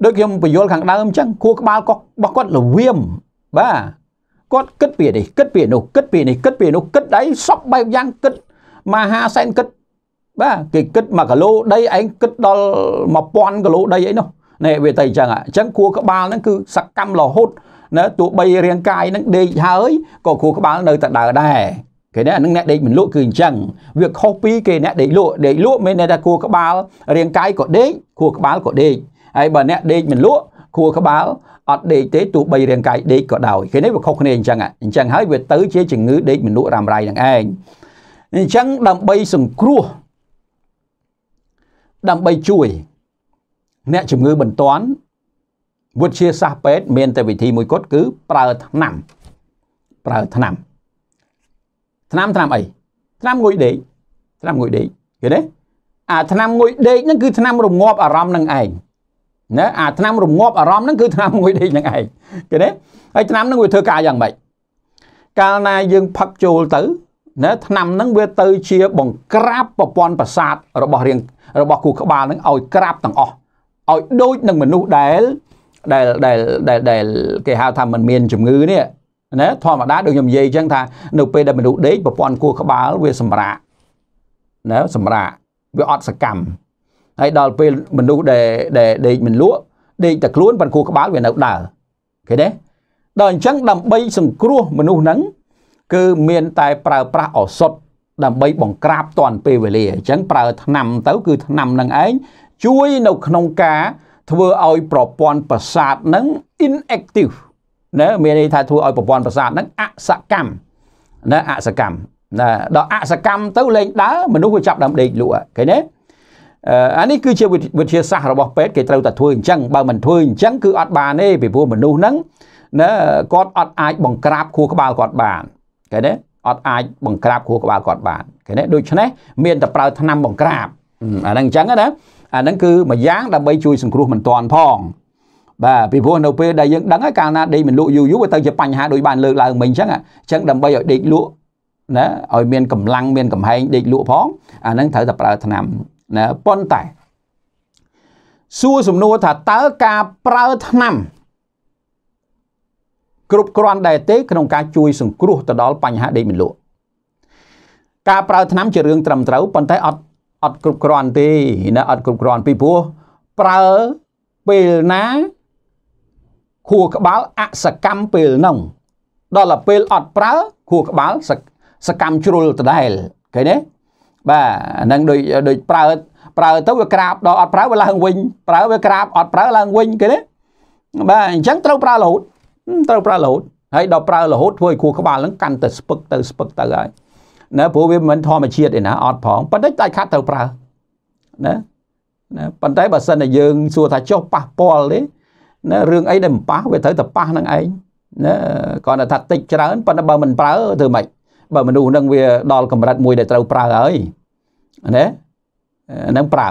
ដូចខ្ញុំបញ្យល់ខាងដើមអញ្ចឹងខួរក្បាលរបស់គាត់ល្វាមបាទគាត់គិតពីនេះគិតពីនោះគិតពីនេះគិតពីនោះគិតដៃសពបែបយ៉ាងគិតមហាសែនគិតបាទគេគិត1គីឡូដីឯងគិតដល់1000គីឡូដីអីនោះណែវាតែអញ្ចឹងអញ្ចឹងគួរក្បាលហ្នឹងគឺសកម្មរហូតណាទោះបីរាងកាយហ្នឹងដេកហើយក៏គួរក្បាលនៅតែដើរដែរគេណានឹងអ្នកដេកមិនលក់គឺអញ្ចឹងវាខុសពីគេអ្នកដេកលក់ដេកលក់មានន័យថាគួរក្បាលរាងកាយក៏ដេកគួរក្បាលក៏ដេកហើយបើអ្នកដេកមិនលក់គួរក្បាលអត់ដេកទេទោះបីរាងកាយដេកក៏ដោយគេនេះវាខុសគ្នាអញ្ចឹងអញ្ចឹងហើយវាទៅជាជំងឺដេកមនុស្សរ៉ាំរ៉ៃនឹងឯងអញ្ចឹងដើម្បីសង្គ្រោះដើម្បីជួយអ្នកជំងឺបន្ទាន់វិទ្យាសាស្ត្រពេទ្យមានតែវិធីមួយគត់គឺប្រើថ្នាំប្រើថ្នាំថ្នាំថ្នាំអីថ្នាំងុយដេកថ្នាំងុយដេកឃើញទេអាថ្នាំងុយដេកហ្នឹងគឺថ្នាំរងាប់អារម្មណ៍នឹងឯងណាអាថ្នាំរងាប់អារម្មណ៍ហ្នឹងគឺថ្នាំងុយដេកនឹងឯងឃើញទេហើយថ្នាំហ្នឹងវាធ្វើការយ៉ាងម៉េចកាលណាយើងផឹកចូលទៅណាឆ្នាំហ្នឹងវាទៅជាបង្ក្រាបប្រព័ន្ធប្រសាទរបស់រាងរបស់គូក្បាលហ្នឹងឲ្យក្រាបទាំងអស់ឲ្យដូចនឹងមនុស្សដែលដែលដែលដែលដែលគេហៅថាมันមានជំងឺនេះណាធម្មតាដូចខ្ញុំនិយាយអញ្ចឹងថានៅពេលដែលមនុស្សដេកប្រព័ន្ធគូក្បាលវាសម្រាកណាសម្រាកវាអត់សកម្មហើយដល់ពេលមនុស្សដែលដែលដេកមិនលក់ដេកតែខ្លួនប៉ុន្តែគូក្បាលវានៅដើរឃើញទេដល់អញ្ចឹងដើម្បីសង្គ្រោះមនុស្សហ្នឹងគឺមានតែប្រើប្រាស់ឱសថដើម្បីបង្ក្រាបតាន់ពេលវេលាអញ្ចឹងប្រើថ្នាំទៅ គឺថ្នាំនឹងឯងជួយនៅក្នុងការធ្វើឲ្យប្រព័ន្ធប្រសាទនឹង inactive ណាមានន័យថាធ្វើឲ្យប្រព័ន្ធប្រសាទនឹងអសកម្មណាអសកម្មណាដល់អសកម្មទៅលែងដើរមនុស្សវាចាប់ដើមដេកលក់គេណាអានេះគឺជាវិទ្យាសាស្ត្ររបស់ពេទ្យគេត្រូវតែធ្វើអញ្ចឹងបើមិនធ្វើអញ្ចឹងគឺអត់បានទេពីព្រោះមនុស្សហ្នឹងណាគាត់អត់អាចបង្ក្រាបខួរក្បាលគាត់បានឃើញទេអត់អាចបង្ក្រាបខួរក្បាលគាត់បានឃើញទេដូច្នេះមានតែប្រើថ្នាំបង្ក្រាបអាហ្នឹងអញ្ចឹងណាអាហ្នឹងគឺមួយយ៉ាង ដើម្បីជួយសង្គ្រោះមិនទាន់ផងបាទពីព្រោះនៅពេលដែលយើងដឹងហើយកាលណាដេកមិនលក់យូរយូរទៅជាបញ្ហាដូចបានលើកឡើងមិញអញ្ចឹងអញ្ចឹងដើម្បីឲ្យដេកលក់ណាឲ្យមានកម្លាំងមានកំហែងដេកលក់ផងអាហ្នឹងត្រូវតែប្រើថ្នាំណាប៉ុន្តែសួរសំណួរថាតើការប្រើថ្នាំគ្រប់គ្រាន់ដែរទេក្នុងការជួយសង្គ្រោះទៅដល់បញ្ហាដេកមិនលក់ការប្រើថ្នាំជារឿងត្រឹមត្រូវប៉ុន្តែអត់អត់គ្រប់គ្រាន់ទេណាអត់គ្រប់គ្រាន់ពីព្រោះប្រើពេលណាខួរក្បាលអសកម្មពេលហ្នឹងដល់តែពេលអត់ប្រើខួរក្បាលសកម្មជ្រុលដដែលឃើញទេបាទហ្នឹងដូចដូចប្រើប្រើទៅវាក្រាបដល់អត់ប្រើវាឡើងវិញប្រើវាក្រាបអត់ប្រើឡើងវិញឃើញទេបាទអញ្ចឹងត្រូវប្រើរហូតត្រូវប្រើរហូតហើយដល់ប្រើរហូតធ្វើឲ្យខួរក្បាលហ្នឹងកាន់តែស្ពឹកទៅស្ពឹកទៅហើយណាព្រោះវាមិនធម្មជាតិឯណាអត់ផងប៉ុន្តែដាច់ខាត់ត្រូវប្រើណាណាប៉ុន្តែបើសិនតែយើងសួរថាចុះប៉ះពាល់ទេណារឿងអីដែលមិនប៉ះវាត្រូវតែប៉ះនឹងឯងណាគ្រាន់តែថាតិចច្រើនប៉ុន្តែបើមិនប្រើធ្វើម៉េចបើមនុស្សនឹងវាដល់កម្រិតមួយដែលត្រូវប្រើហើយណានឹងប្រើ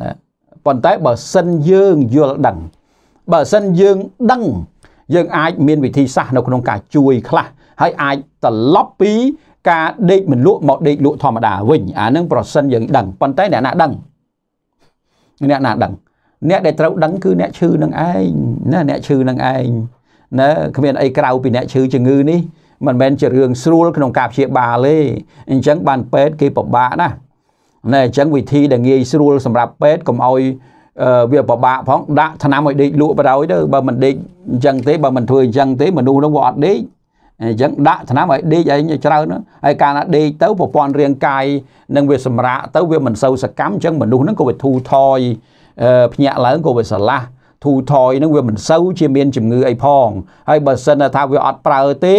ណាប៉ុន្តែបើសិនយើងយល់ដឹងបើសិនយើងដឹងយើងអាចមានវិធីសាស្ត្រនៅក្នុងការជួយខ្លះហើយអាចត្រឡប់ពី ការដេកមិនលក់មកដេកលក់ធម្មតាវិញអានឹងប្រសិនយើងដឹងប៉ុន្តែអ្នកណាដឹង អ្នកណាដឹងអ្នកដែលត្រូវ ដឹងគឺអ្នកឈឺនឹងឯងណាអ្នកឈឺនឹងឯងណាគ្មានអីក្រៅពីអ្នកឈឺជំងឺនេះមិនមែនជារឿងស្រួលក្នុងការព្យាបាលទេអញ្ចឹងបានពេទ្យគេពិបាកណាស់ណែអញ្ចឹងវិធីដែលងាយស្រួលសម្រាប់ពេទ្យកុំអោយវាពិបាកផងដាក់ឆ្នាំឲ្យដេកលក់បរោយទៅបើមិនដេកអញ្ចឹងទេបើមិនធ្វើអញ្ចឹងទេមនុស្សនឹងវាអត់ដេកអញ្ចឹងដាក់ឆ្នាំឲ្យដេកឯងច្រើនហើយកាលណាដេកទៅប្រព័ន្ធរាងកាយនឹងវាសម្រាកទៅវាមិនសូវសកម្មអញ្ចឹងមនុស្សនឹងក៏វាធូរថយភ្ញាក់ឡើងក៏វាស្រឡះធូរថយនឹងវាមិនសូវជាមានជំងឺអីផងហើយបើសិនថាវាអត់ប្រើទេ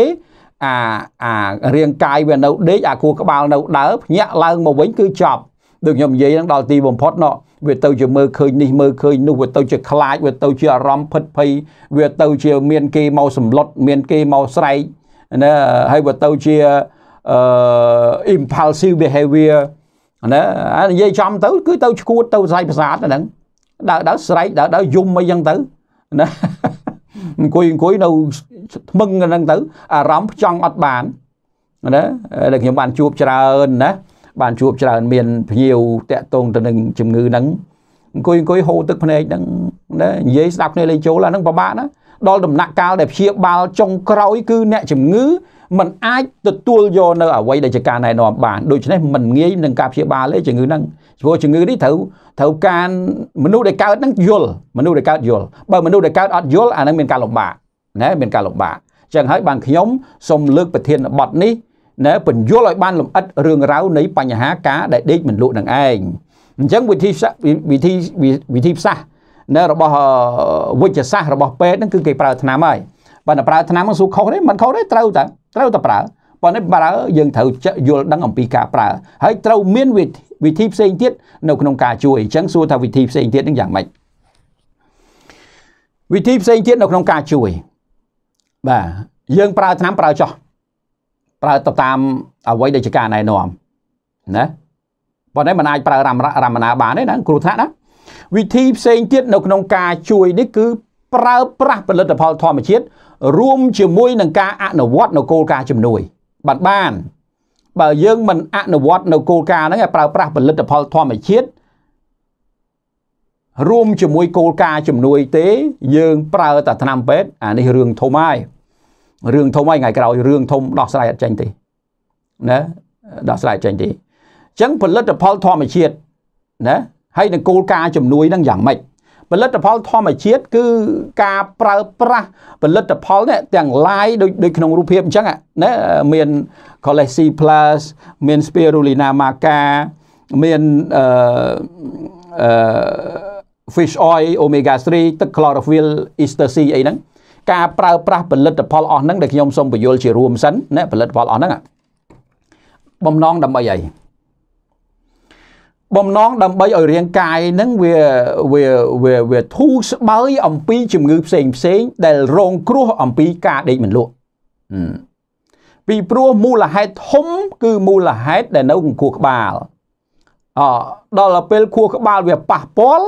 អាអារាងកាយវានៅដេកអាគួរក្បាលនៅដើរភ្ញាក់ឡើងមកវិញគឺចប់ដូចខ្ញុំនិយាយហ្នឹងដល់ទីបំផុតណោះវាទៅជាមើលឃើញនេះមើលឃើញនោះវាទៅជាខ្លាចវាទៅជាអារម្មណ៍ភិតភ័យវាទៅជាមានគេមកសម្លុតមានគេមកស្រែកណាហើយវាទៅជាអឺ impulsive behavior ណាអានិយាយចំទៅគឺទៅឈួតទៅស្័យប្រសាទហ្នឹងដើរដើរស្រែកដើរដើរយំអីចឹងទៅណាអង្គុយអង្គុយនៅថ្មឹងហ្នឹងទៅអារម្មណ៍ចង់អត់បានណាដែលខ្ញុំបានជួបច្រើនណាបានជួបច្រើនមានភ្ញៀវតាក់ទងទៅនឹងជំងឺហ្នឹងអង្គុយអង្គុយហូរទឹកភ្នែកហ្នឹងណានិយាយស្ដាប់គ្នាលេងចូលអាហ្នឹងពិបាកណាដល់ដំណាក់កាលដែលព្យាបាលចុងក្រោយគឺអ្នកជំងឺมันអាចទទួលយកនៅអ្វីដែលជាការណែនាំបានដូច្នេះมันងាយនឹងការព្យាបាលទេជំងឺហ្នឹងព្រោះជំងឺនេះត្រូវត្រូវការមនុស្សដែលកើតហ្នឹងយល់មនុស្សដែលកើតយល់បើមនុស្សដែលកើតអត់យល់អាហ្នឹងមានការលំបាកណាមានការលំបាកចឹងហើយបានខ្ញុំសូមលើកប្រធានបទនេះណាបញ្យល់ឲ្យបានលម្អិតរឿងរ៉ាវនៃបញ្ហាការដែលដេកមិនលក់នឹងឯងអញ្ចឹងវិធីវិធីវិធីផ្សះណារបស់វិជ្ជសាស្ត្ររបស់ពេទ្យហ្នឹងគឺគេប្រើឆ្នាំហើយបើតែប្រើឆ្នាំហ្នឹងសួរខុសទេមិនខុសទេត្រូវតែត្រូវតែប្រើប៉ុន្តែប្រើយើងត្រូវយល់ដឹងអំពីការប្រើហើយត្រូវមានវិធីផ្សេងទៀតនៅក្នុងការជួយអញ្ចឹងសួរថាវិធីផ្សេងទៀតហ្នឹងយ៉ាងម៉េចវិធីផ្សេងទៀតនៅក្នុងការជួយបាទយើង ប្រើឆ្នាំប្រើចោះប្រើទៅតាមអ្វីដែលជាការណែនាំណាប៉ុន្តែมันអាចប្រើរមណាបានទេណាគ្រូថ្នាក់ណាវិធីផ្សេងទៀតនៅក្នុងការជួយនេះគឺ ប្រើប្រាស់ផលិតផលធម្មជាតិរួមជាមួយនឹងការអនុវត្តនៅគោលការណ៍ជំនួយ បានបាន បើយើងមិនអនុវត្តនៅគោលការណ៍ហ្នឹងឲ្យប្រើប្រាស់ផលិតផលធម្មជាតិរួមជាមួយគោលការណ៍ជំនួយទេ យើង ប្រើតែថ្នាំពេទ្យអានេះរឿងធំហើយរឿងធំហើយថ្ងៃក្រោយរឿងធំដោះស្រាយអត់ចេញទេណាដោះស្រាយចេញទេអញ្ចឹងផលិតផលធម្មជាតិណាហើយនឹងគោលការណ៍ជំនួយនឹងយ៉ាងម៉េចផលិតផលធម្មជាតិគឺការប្រើប្រាស់ផលិតផលនេះទាំង lain ដូចដូចក្នុងរូបភាពអញ្ចឹងណាមាន Colesi Plus មាន Spirulina maca មានអឺ fish oil omega 3ទឹក chlorophyll ester C អីហ្នឹងការប្រើប្រាស់ផលិតផលអស់ហ្នឹងដែលខ្ញុំសូមបញ្យល់ជារួមសិនណាផលិតផលអស់ហ្នឹងបំណងដើម្បីអីបំណងដើម្បីឲ្យរាងកាយហ្នឹងវាវាវាវាធូរស្បើយអំពីជំងឺផ្សេងផ្សេងដែលរងគ្រោះអំពីការដេកមិនលក់ពីព្រោះមូលហេតុធំគឺមូលហេតុដែលនៅក្នុងខួរក្បាលអដល់ពេលខួរក្បាលវាប៉ះពាល់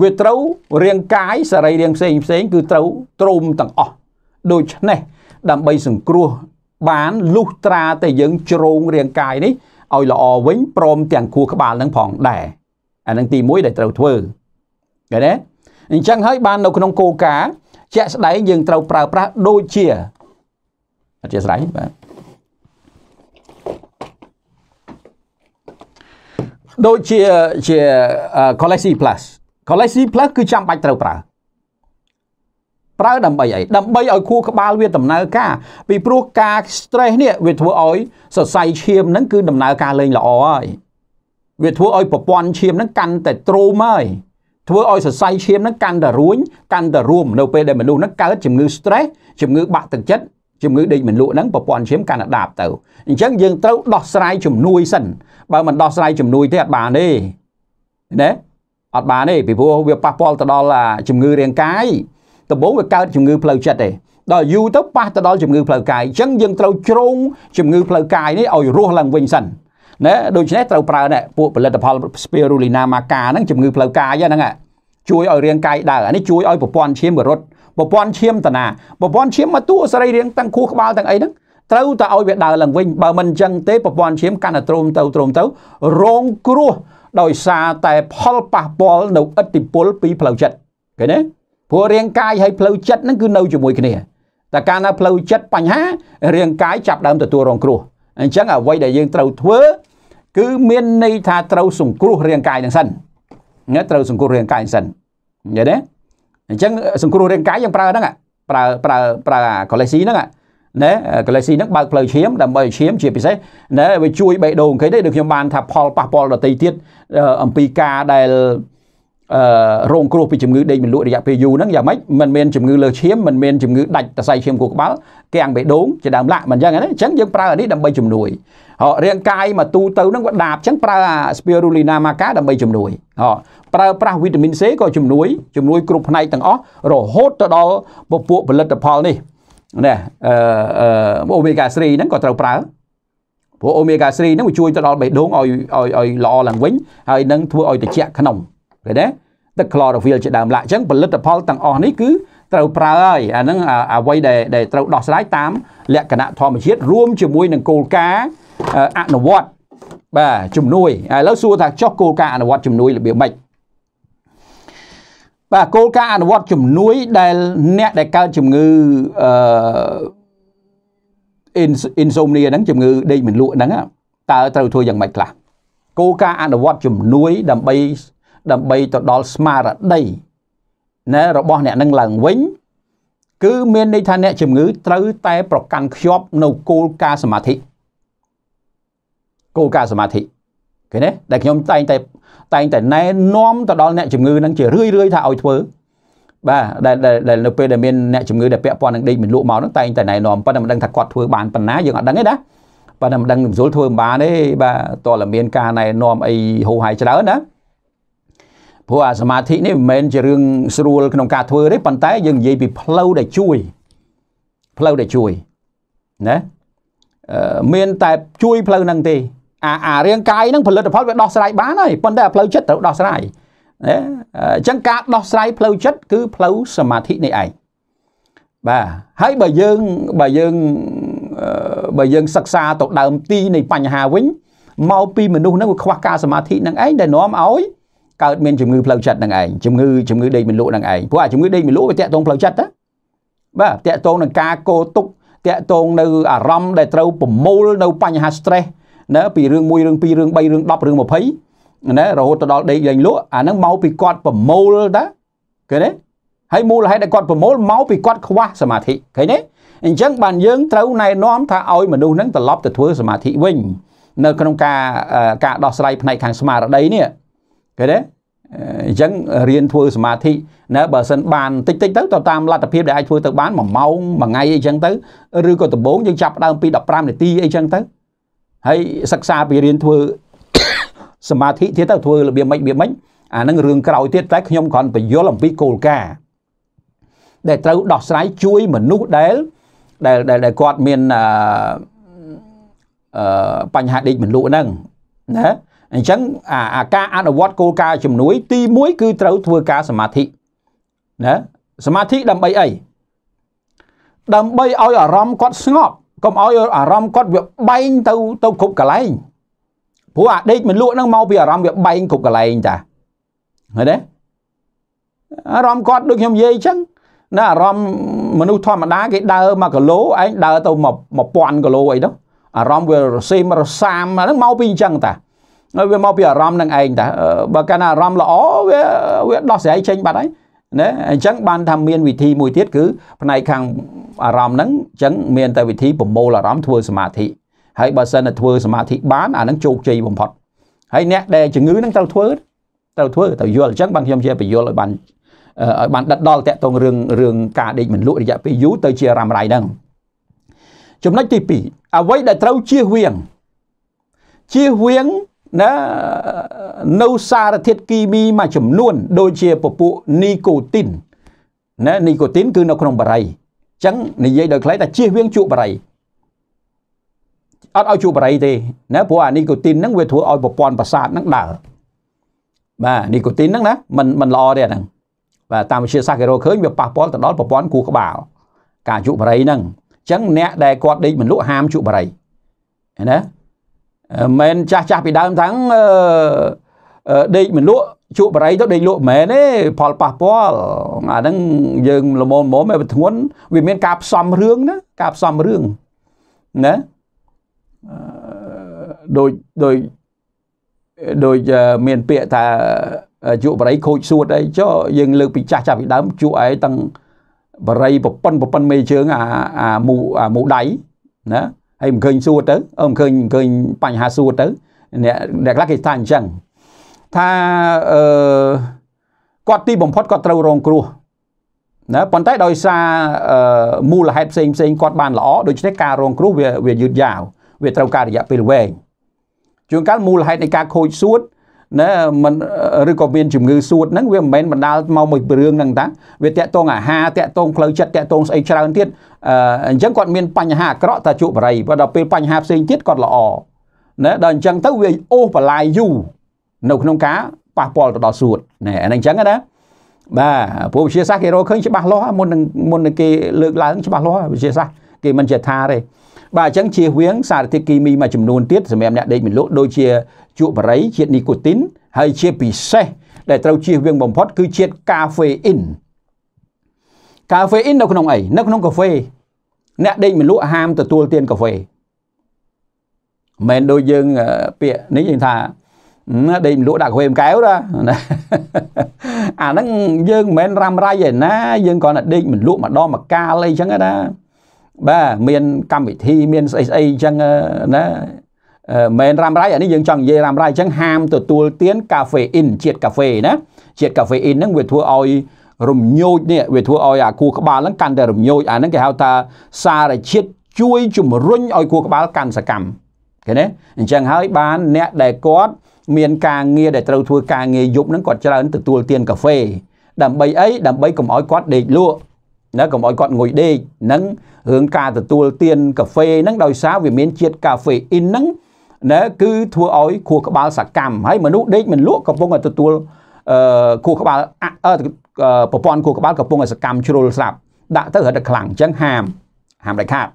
វាត្រូវរាងកាយសរីរាង្គផ្សេងផ្សេងគឺត្រូវទ្រោមទាំងអស់ដូច្នេះដើម្បីសង្គ្រោះបានលុះត្រាតែយើងជ្រោងរាងកាយនេះឲ្យល្អវិញព្រម ទាំងខួរក្បាលនឹងផងដែរអានឹងទី1ដែលត្រូវធ្វើឃើញទេអញ្ចឹងហើយបាននៅក្នុងគោលការណ៍ជាក់ស្ដែងយើងត្រូវប្រើប្រាស់ដូចជាអធិស្ឋានបាទដូចជាជា Collection Plus Collect C+ គឺចាំបាច់ត្រូវប្រើប្រើដើម្បីអីដើម្បីឲ្យខួរក្បាលវាដំណើរការ ពីព្រោះការ stress នេះវាធ្វើឲ្យសរសៃឈាមហ្នឹងគឺដំណើរការលែងល្អហើយវាធ្វើឲ្យប្រព័ន្ធឈាមហ្នឹងកាន់តែទ្រោមហើយធ្វើឲ្យសរសៃឈាមហ្នឹងកាន់តែរួញកាន់តែរួម នៅពេលដែលមនុស្សហ្នឹងកើតជំងឺ stress ជំងឺបាក់ទឹកចិត្តជំងឺដេកមិនលក់ហ្នឹងប្រព័ន្ធឈាមកាន់តែដាបទៅអញ្ចឹងយើងត្រូវដោះស្រាយជំនួយសិន បើមិនដោះស្រាយជំនួយទេអត់បានទេណាអត់បានទេពីព្រោះវាប៉ះពាល់ទៅដល់ជំងឺរាងកាយដំបូងវាកើតជំងឺផ្លូវចិត្តទេដល់យូរទៅប៉ះទៅដល់ជំងឺផ្លូវកាយអញ្ចឹងយើងត្រូវជ្រងជំងឺផ្លូវកាយនេះឲ្យរស់ឡើងវិញសិនណាដូច្នេះត្រូវប្រើណែពួកផលិតផល spirulina maca ហ្នឹងជំងឺផ្លូវកាយហ្នឹងជួយឲ្យរាងកាយដើរអានេះជួយឲ្យប្រព័ន្ធឈាមរត់ប្រព័ន្ធឈាមតណាប្រព័ន្ធឈាមមកទូសរីរាង្គទាំងខួរក្បាលទាំងអីហ្នឹងត្រូវតែឲ្យវាដើរឡើងវិញបើមិនអញ្ចឹងទេប្រព័ន្ធឈាមកាន់តែទ្រោមទៅទ្រោមទៅរងគ្រោះដោយសារតែផលប៉ះពាល់នៅឥទ្ធិពលពីផ្លូវចិត្តឃើញទេព្រោះរាងកាយហើយផ្លូវចិត្តហ្នឹងគឺនៅជាមួយគ្នាតែកាលណាផ្លូវចិត្តបញ្ហារាងកាយចាប់ដើមទទួលរងគ្រោះអញ្ចឹងអ្វីដែលយើងត្រូវធ្វើគឺមានន័យថាត្រូវសង្គ្រោះរាងកាយនឹងសិនណាត្រូវសង្គ្រោះរាងកាយសិនយល់ទេអញ្ចឹងសង្គ្រោះរាងកាយយើងប្រើហ្នឹងប្រើប្រើប្រើកូលេស៊ីហ្នឹងណាកលេសីហ្នឹងបើកផ្លូវឈាមដើម្បីឈាមជាពិសេសណាវាជួយបេះដូងគេទេដូចខ្ញុំបាន ថាផលប៉ះពាល់ដតីទៀតអំពីការដែលអឺរងគ្រោះពីជំងឺដេកមិនលក់រយៈពេលយូរហ្នឹងយ៉ាងម៉េចมันមាន ជំងឺលើឈាមมันមានជំងឺដាច់សរសៃឈាមគូក្បាលកាំងបេះដូងជាដើមឡាក់មិនអញ្ចឹងណាអញ្ចឹងយើងប្រើអានេះដើម្បីជំនួយហោរាងកាយមកទូទៅហ្នឹងវាដាបអញ្ចឹងប្រើអា spirulina maca ដើម្បីជំនួយហោប្រើប្រាស់វីតាមីន C ក៏ជំនួយជំនួយគ្រប់ផ្នែកទាំងអស់រហូតទៅដល់ពពួកផលិតផលនេះណាអូមេហ្គា3ហ្នឹងក៏ត្រូវប្រើព្រោះអូមេហ្គា3ហ្នឹងវាជួយទៅដល់បេះដូងឲ្យឲ្យឲ្យល្អឡើងវិញហើយនឹងធ្វើឲ្យត្រជាក់ក្នុងឃើញទេទឹក chlorophyll ជាដើមឡាក់អញ្ចឹងផលិតផលទាំងអស់នេះគឺត្រូវប្រើហើយ អាហ្នឹងអ្វីដែលដែលត្រូវដោះស្រាយតាម លក្ខណៈធម្មជាតិរួមជាមួយនឹងគោលការណ៍អនុវត្តបាទជំនួយឥឡូវសួរថាចុះគោលការណ៍អនុវត្តជំនួយរបៀបម៉េចបាទគោលការណ៍អនុវត្តជំនួយដែល អ្នកដែលកើតជំងឺអឺ insomnia ហ្នឹងជំងឺដេកមិនលក់ហ្នឹងតើត្រូវធ្វើយ៉ាងម៉េចខ្លះគោលការណ៍អនុវត្តជំនួយដើម្បីដើម្បីទៅដល់ស្មារតីណារបស់អ្នកនឹងឡើងវិញ គឺមានន័យថាអ្នកជំងឺត្រូវតែ ប្រកាន់ខ្ជាប់ នៅគោលការណ៍សមាធិគោលការណ៍សមាធិឃើញទេដែលខ្ញុំតែងតែតែងតែណែនាំទៅដល់អ្នកជំងឺនឹងជារឿយរឿយថាឲ្យធ្វើបាទដែលដែលនៅពេលដែលមានអ្នកជំងឺដែលពាក់ព័ន្ធនឹងដេកមិនលក់មកហ្នឹងតែងតែណែនាំប៉ុន្តែមិនដឹងថាគាត់ធ្វើបានប៉ុណ្ណាយើងអត់ដឹងទេណាប៉ុន្តែមិនដឹងនឹងយល់ធ្វើមិនបានទេបាទតើតែមានការណែនាំអីហូរហាយច្រើនណាព្រោះអាសមាធិនេះមិនមែនជារឿងស្រួលក្នុងការធ្វើទេប៉ុន្តែយើងនិយាយពីផ្លូវដែលជួយផ្លូវដែលជួយណាមានតែជួយផ្លូវហ្នឹងទេអាអារាងកាយហ្នឹងផលិតផលវាដោះស្រាយបានហើយប៉ុន្តែផ្លូវចិត្តត្រូវដោះស្រាយអញ្ចឹងការដោះស្រាយផ្លូវចិត្តគឺផ្លូវសមាធិនេះឯងបាទហើយបើយើងបើយើងបើយើងសិក្សាទៅដើមទីនៃបញ្ហាវិញមកពីមនុស្សហ្នឹងវាខ្វះការសមាធិហ្នឹងឯងដែលនាំឲ្យកើតមានជំងឺផ្លូវចិត្តហ្នឹងឯងជំងឺជំងឺដេកមិនលក់ហ្នឹងឯងព្រោះអាជំងឺដេកមិនលក់វាតាក់ទងផ្លូវចិត្តណាបាទតាក់ទងនឹងការកោទុកតាក់ទងនៅអារម្មណ៍ដែលត្រូវប្រមូលនៅបញ្ហា stress ណាពីរឿង1រឿង2រឿង3រឿង10រឿង20ណារហូតទៅដល់ដេកលែងលក់អាហ្នឹងមកពីគាត់ប្រមូលតាឃើញទេហើយមូលហេតុដែលគាត់ប្រមូលមកពីគាត់ខ្វះសមាធិឃើញទេអញ្ចឹងបានយើងត្រូវណែនាំថាឲ្យមនុស្សហ្នឹងត្រឡប់ទៅធ្វើសមាធិវិញនៅក្នុងការការដោះស្រាយផ្នែកខាងស្មារតីនេះឃើញទេអញ្ចឹងរៀនធ្វើសមាធិណាបើសិនបានតិចតិចទៅទៅ តាមលទ្ធភាពដែលអាចធ្វើទៅបាន1ម៉ោង1ថ្ងៃអីចឹងទៅឬក៏ដំបូងយើងចាប់ដើមពី15នាទីអីចឹងទៅហើយសិក្សាពីរៀនធ្វើសមាធិទៀតទៅធ្វើរបៀបម៉េចរបៀបម៉េចអានឹងរឿងក្រោយទៀតតែខ្ញុំគ្រាន់បញ្យល់អំពីគោលការណ៍ដែលត្រូវដោះស្រាយជួយមនុស្សដែល ដែលដែលគាត់មានអឺបញ្ហាដេកមនុស្សហ្នឹងណាអញ្ចឹងអាការអនុវត្តគោលការណ៍ជំនួយ ទី1គឺត្រូវធ្វើការសមាធិណាសមាធិដើម្បីអីដើម្បីឲ្យអារម្មណ៍គាត់ស្ងប់កុំឲ្យអារម្មណ៍គាត់វាបែងទៅទៅគ្រប់កន្លែងព្រោះអាដេកមិនលក់ហ្នឹងមកពីអារម្មណ៍វាបែងគ្រប់កន្លែងតាឃើញទេអារម្មណ៍គាត់ដូចខ្ញុំនិយាយអញ្ចឹងណាអារម្មណ៍មនុស្សធម្មតាគេដើរ1គីឡូឯងដើរទៅ1000គីឡូអីទៅអារម្មណ៍វារសេមរសាមហ្នឹងមកពីអញ្ចឹងតាវាមកពីអារម្មណ៍នឹងឯងតាបើកាលណាអារម្មណ៍ល្អវាវាដោះស្រាយចេញបាត់ហើយណាអញ្ចឹងបានថាមានវិធីមួយទៀតគឺ ផ្នែកខាងអារម្មណ៍ហ្នឹងអញ្ចឹងមានតែវិធីប្រមូលអារម្មណ៍ធ្វើសមាធិហើយបើសិនតែធ្វើសមាធិបានអានឹងជោគជ័យបំផុតហើយអ្នកដែលជំងឺហ្នឹងត្រូវធ្វើត្រូវធ្វើត្រូវយល់អញ្ចឹងបានខ្ញុំជាបញ្យល់ឲ្យបានឲ្យបានដិតដល់តាក់ទងរឿងរឿងការដេកមិនលក់រយៈពេលយូរទៅជារ៉ាំរ៉ៃហ្នឹងចំណុចទី2អ្វីដែលត្រូវជៀសវាងជៀសវាងណានៅសារធាតុគីមីមួយចំនួន ដូចជាពពួកនីកូទីនណានីកូទីនគឺនៅក្នុងបារីអញ្ចឹងនិយាយដោយខ្លីថាជៀសវាងជក់បារីអត់ឲ្យជក់បារីទេណាព្រោះអានីកូទីនហ្នឹងវាធ្វើឲ្យប្រព័ន្ធប្រសាទហ្នឹងដើរបាទនីកូទីនហ្នឹងណាมันมันល្អទេអាហ្នឹងបាទតាមវិទ្យាសាស្ត្រគេរកឃើញវាប៉ះពាល់ទៅដល់ប្រព័ន្ធគូក្បាលការជក់បារីហ្នឹងអញ្ចឹងអ្នកដែលគាត់ដេកមិនលក់ហាមជក់បារីណាមិនចាស់ចាស់ពីដើមថាំងដេកមិនលក់ជក់បរិយទៅដេកលក់មែនទេផលប៉ះពាល់អាហ្នឹងយើងល្មមមុំវាធ្ងន់វាមានការផ្សំរឿងណាការផ្សំរឿងណាដូចដូចដូចមានពាក្យថាជក់បរិយខូចសួតអីចុះយើង លើកពីចាស់ចាស់ពីដើមជក់ឯតាំងបរិយប្រពន្ធប្រពន្ធមេជើងអាអាមូអាមូដៃណាហើយមិនឃើញសួរទៅអឺមិនឃើញមិនឃើញបញ្ហាសួរទៅអ្នកអ្នកខ្លះគេថាអញ្ចឹងថាអឺគាត់ទីបំផុតគាត់ត្រូវរងគ្រោះណាប៉ុន្តែដោយសារមូលហេតុផ្សេងផ្សេងគាត់បានល្អដូច្នេះការរងគ្រោះវាវាយឺតយ៉ាវវាត្រូវការរយៈពេលវែងជួនកាលមូលហេតុនៃការខូចសួតណាមិនឬក៏មានជំងឺសួតហ្នឹងវាមិនមែនបណ្ដាលមកមួយរឿងហ្នឹងតាវាតាក់ទងអាហារតាក់ទងផ្លូវចិត្តតាក់ទងស្អីច្រើនទៀតអញ្ចឹងគាត់មានបញ្ហាអាក្រក់តាជក់បរិយបើដល់ពេលបញ្ហាផ្សេងទៀតគាត់ល្អណាដល់អញ្ចឹងទៅវាអូសបន្លាយយូរនៅក្នុងការប៉ះពាល់ទៅដល់សួតណែអាហ្នឹងអញ្ចឹងណាបាទព្រោះវិទ្យាសាស្ត្រគេរកឃើញច្បាស់លាស់មុននឹងមុននឹងគេលើកឡើងច្បាស់លាស់វិទ្យាសាស្ត្រគេមិនចេះថាទេបាទអញ្ចឹងជៀសវាងសារធាតុគីមីមួយចំនួនទៀតសម្រាប់អ្នកដេកមិនលក់ដូចជាជក់បារី ជាតិនីកូទីន ហើយជាពិសេសដែលត្រូវជៀសវាងបំផុត គឺជាតិកាហ្វេអ៊ីនកាហ្វេអ៊ីននៅក្នុងអីនៅក្នុងកាហ្វេ អ្នកដេកមិនលក់ហាមទទួលទានកាហ្វេមិនដូចយើងពាក្យនេះយើងថាដេកមិនលក់ដាក់កាហ្វេមួយកែវដែរអាហ្នឹងយើងមិនមែនរ៉ាំរ៉ៃឯណាយើងគ្រាន់តែដេកមិនលក់ម្ដងម្កាលអីចឹងណាបាទមានកម្មវិធីមានស្អីស្អីអញ្ចឹងណាមែនរ៉ាំរ៉ៃអានេះយើងចង់និយាយរ៉ាំរ៉ៃអញ្ចឹងហាមទទួលទានកាហ្វេអ៊ីនជាតិកាហ្វេណាជាតិកាហ្វេអ៊ីនហ្នឹងវាធ្វើឲ្យ រំញោចនេះវាធ្វើឲ្យអាគូក្បាលហ្នឹងកាន់តែរំញោចអាហ្នឹងគេហៅថាសារជាតិជួយជំរុញឲ្យគូក្បាលកាន់សកម្មឃើញទេអញ្ចឹងហើយបាន អ្នកដែលគាត់មានការងារដែលត្រូវធ្វើការងារយប់ហ្នឹងគាត់ច្រើនទទួលទានកាហ្វេដើម្បីអីដើម្បីកុំឲ្យគាត់ដេកលក់ណាកុំឲ្យគាត់ងុយដេកហ្នឹងរឿងការទទួលទានកាហ្វេហ្នឹងដោយសារវាមានជាតិកាហ្វេអ៊ីនហ្នឹងណាគឺធ្វើឲ្យខួរក្បាលសកម្មហើយមនុស្សដេកមិនលក់កំពុងតែទទួលអឺខួរក្បាលប្រព័ន្ធខួរក្បាលកំពុងតែសកម្មជ្រុលស្រាប់ដាក់ទៅរត់តែខ្លាំងអញ្ចឹងហាមហាមដាច់ខាត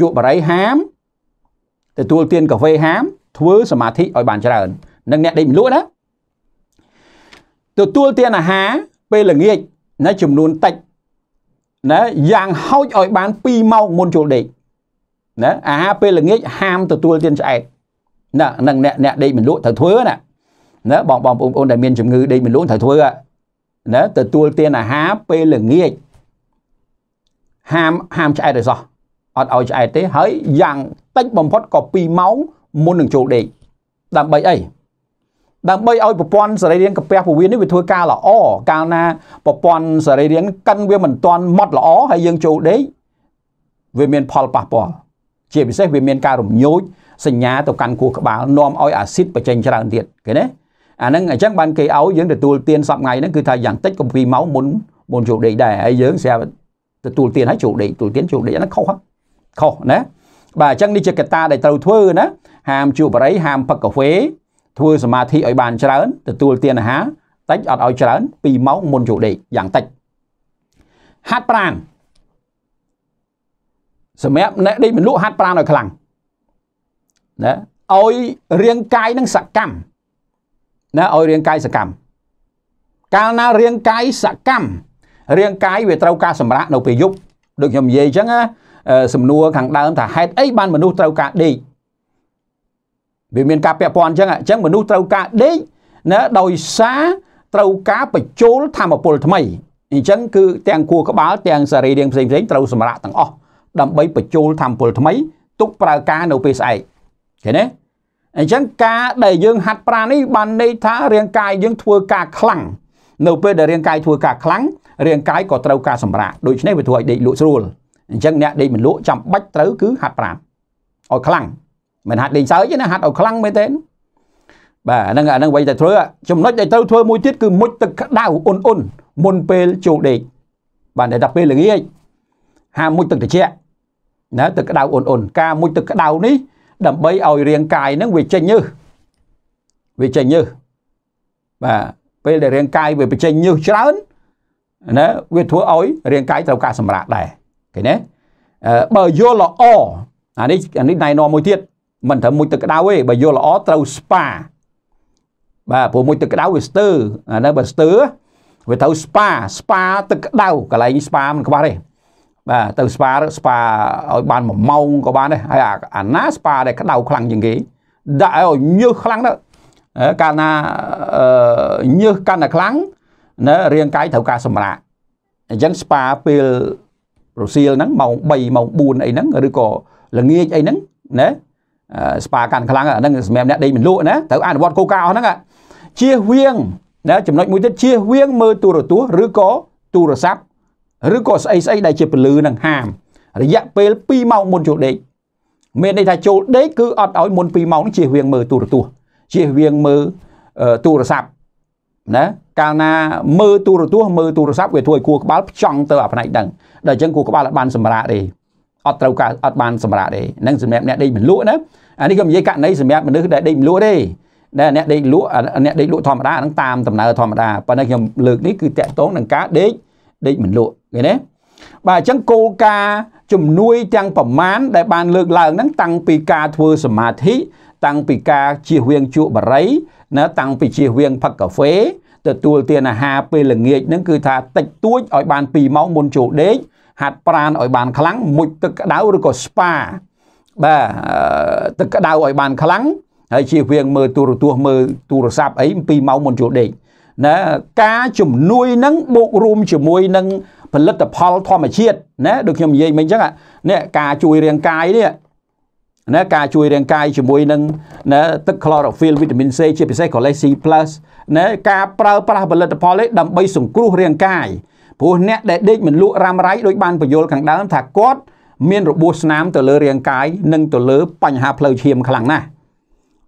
ជក់បរិយហាមទទួលទានកាហ្វេហាម ធ្វើសមាធិឲ្យបានច្រើននឹងអ្នកដេកមិនលក់ណាទទួលទានអាហារពេលល្ងាចណាចំនួនតិចណាយ៉ាងហោចឲ្យបាន2ម៉ោងមុនចូលដេកណាអាហារពេលល្ងាចហាមទទួលទានឆ្អែតណានឹងអ្នកអ្នកដេកមិនលក់ត្រូវធ្វើណាណាបងបងប្អូនដែលមានជំងឺដេកមិនលក់ត្រូវធ្វើណាទទួលទានអាហារពេលល្ងាចហាមហាមឆ្អែតឲ្យសោះអត់ឲ្យឆ្អែតទេហើយយ៉ាងតិចបំផុតក៏2ម៉ោងមុននឹងចូលដេកដើម្បីអីដើម្បីឲ្យប្រព័ន្ធសរីរាង្គកាពះពោះវៀននេះវាធ្វើការល្អកាលណាប្រព័ន្ធសរីរាង្គកិនវាមិនទាន់ម៉ត់ល្អហើយយើងចូលដេកវាមានផលប៉ះពាល់ជាពិសេសវាមានការរំញោចសញ្ញាទៅកាន់គោះក្បាលនាំឲ្យអាស៊ីតបញ្ចេញច្រើនទៀតឃើញទេអាហ្នឹងអញ្ចឹងបានគេឲ្យយើងទទួលទានសប្ងៃហ្នឹងគឺថាយ៉ាងតិចក៏2ម៉ោងមុនមុនចូលដេកដែរហើយយើងស្រាប់ទទួលទានហើយចូលដេកទទួលទានចូលដេកហ្នឹងខុសខុសណាបាទអញ្ចឹងនេះជាកត្តាដែលត្រូវធ្វើណាហាមជួបបរិយាហាមផឹកកាហ្វេធ្វើសមាធិឲ្យបានច្រើនទទួលទានអាហារតិចអត់ឲ្យច្រើន2ម៉ោងមុនចូលដេកយ៉ាងតិចហាត់ប្រាណសម្រាប់អ្នកដេកមិនលក់ហាត់ប្រាណឲ្យខ្លាំងណាឲ្យរាងកាយនឹងសកម្មណាឲ្យរាងកាយសកម្មកាលណារាងកាយសកម្មរាងកាយវាត្រូវការសម្រាកនៅ ពេលយប់ដូចខ្ញុំនិយាយអញ្ចឹងណាសំណួរខាងដើមថាហេតុអីបានមនុស្សត្រូវការដេកវាមានការពាក់ព័ន្ធអញ្ចឹងអញ្ចឹងមនុស្សត្រូវការដេកណាដោយសារត្រូវការបញ្ចូលធម្មពលថ្មីអញ្ចឹងគឺទាំងគួរក្បាលទាំងសរីរាង្គផ្សេងផ្សេងត្រូវសម្រាកទាំងអស់ដើម្បីបញ្ចូលធម្មពលថ្មី ទុកប្រើការនៅពេលស្អែកឃើញទេអញ្ចឹងការដែលយើងហាត់ប្រាណនេះបានន័យថារាងកាយយើងធ្វើការខ្លាំងនៅពេលដែលរាងកាយធ្វើការខ្លាំងរាងកាយក៏ត្រូវការសម្រាកដូច្នេះវាធ្វើឲ្យដេកលក់ស្រួលអញ្ចឹងអ្នកដេកមិនលក់ចាំបាច់ត្រូវគឺហាត់ប្រាណឲ្យខ្លាំងមិនហាត់លេងសើចទេណាហាត់ឲ្យខ្លាំងមែនទេបាទហ្នឹងអាហ្នឹងអ្វីតែធ្វើចំណុចដែលត្រូវធ្វើមួយទៀតគឺមុជទឹកក្តៅអ៊ុនអ៊ុនមុនពេលចូលដេកបាទតែដល់ពេលល្ងាចហាមមុជទឹកត្រជាក់ណាទឹកក្តៅអ៊ុនអ៊ុនការមុជទឹកក្តៅនេះដើម្បីឲ្យរាងកាយហ្នឹងវាចេញញើសវាចេញញើសបាទពេលដែលរាងកាយវាបញ្ចេញញើសច្រើនណាវាធ្វើឲ្យរាងកាយត្រូវការសម្រាកដែរឃើញទេបើយល់ល្អអានេះអានេះណែនាំមួយទៀតមិនត្រូវមុជទឹកក្តៅទេបើយល់ល្អត្រូវ SPA បាទព្រោះមុជទឹកក្តៅវាស្ទើរអានៅបើស្ទើរវាត្រូវ SPA SPA ទឹកក្តៅកន្លែង SPA មិនខ្វះទេបាទទៅ SPA SPA ឲ្យបាន1ម៉ោងក៏បានដែរហើយអាណា SPA ដែលក្តៅខ្លាំងជាងគេដាក់ឲ្យញើសខ្លាំងទៅកាលណាញើសកាន់តែខ្លាំងណារាងកាយត្រូវការសម្រាកអញ្ចឹង SPA ពេលរសៀលហ្នឹងម៉ោង3ម៉ោង4អីហ្នឹងឬក៏ល្ងាចអីហ្នឹងណាស្ប៉ាកាន់ខ្លាំងហ្នឹងសម្រាប់អ្នកដេកមិនលក់ណាត្រូវអនុវត្តគោលការណ៍អស់ហ្នឹងជៀសវាងណាចំណុចមួយទៀតជៀសវាងមើលទូរទស្សន៍ឬក៏ទូរស័ព្ទឬក៏ស្អីស្អីដែលជាពលឺនឹងហាមរយៈពេល2ម៉ោងមុនចូលដេកមានន័យថាចូលដេកគឺអត់ឲ្យមុន2ម៉ោងជៀសវាងមើលទូរទស្សន៍ជៀសវាងមើលទូរស័ព្ទណាកាលណាមើលទូរទស្សន៍មើលទូរស័ព្ទវាធ្វើឲ្យគួរក្បាលផ្ចង់ទៅអាផ្នែកដឹងដល់អញ្ចឹងគួរក្បាលអត់បានសម្រាកទេអត់ត្រូវការអត់បានសម្រាកទេនឹងសម្រាប់អ្នកដេកមិនលក់ណាអានេះក៏និយាយករណីសម្រាប់មនុស្សដែលដេកលក់ទេដែលអ្នកដេកលក់អ្នកដេកលក់ធម្មតាហ្នឹងតាមដំណើរធម្មតាប៉ុន្តែខ្ញុំលើកនេះគឺតកតងនឹងការដេកដេកមិនលក់ឃើញទេបាទអញ្ចឹងគោលការណ៍ជំនួយទាំងប្រមាណដែលបាន លើកឡើងហ្នឹងតាំងពីការធ្វើសមាធិតាំងពីការជៀសវាងជក់បារីណាតាំងពីជៀសវាងផឹកកាហ្វេទទួលទានអាហារពេលល្ងាចហ្នឹងគឺថាតិចតួចឲ្យបាន2ម៉ោងមុនចូលដេកហាត់ប្រាណឲ្យបានខ្លាំងមុជទឹកក្តៅឬក៏ស្ប៉ាបាទទឹកក្តៅឲ្យបានខ្លាំងហើយជៀសវាងមើលទូរទស្សន៍មើលទូរស័ព្ទអី2ម៉ោងមុនចូលដេកណាការជំនួយនឹងបូករួមជាមួយនឹងផលិតផលធម្មជាតិណាដូចខ្ញុំនិយាយមិញអញ្ចឹងណាការជួយរាងកាយនេះណាការជួយរាងកាយជាមួយនឹងណាទឹក chlorophyll វីតាមីន C ជាពិសេស cholecalcium plus ណាការប្រើប្រាស់ផលិតផលនេះដើម្បីសង្គ្រោះរាងកាយព្រោះអ្នកដែលដេកមិនលក់រ៉ាំរ៉ៃដោយបានបញ្យលខាងដើមថាគាត់មានរបួសស្នាមទៅលើរាងកាយនិងទៅលើបញ្ហាផ្លូវឈាមខ្លាំងណាស់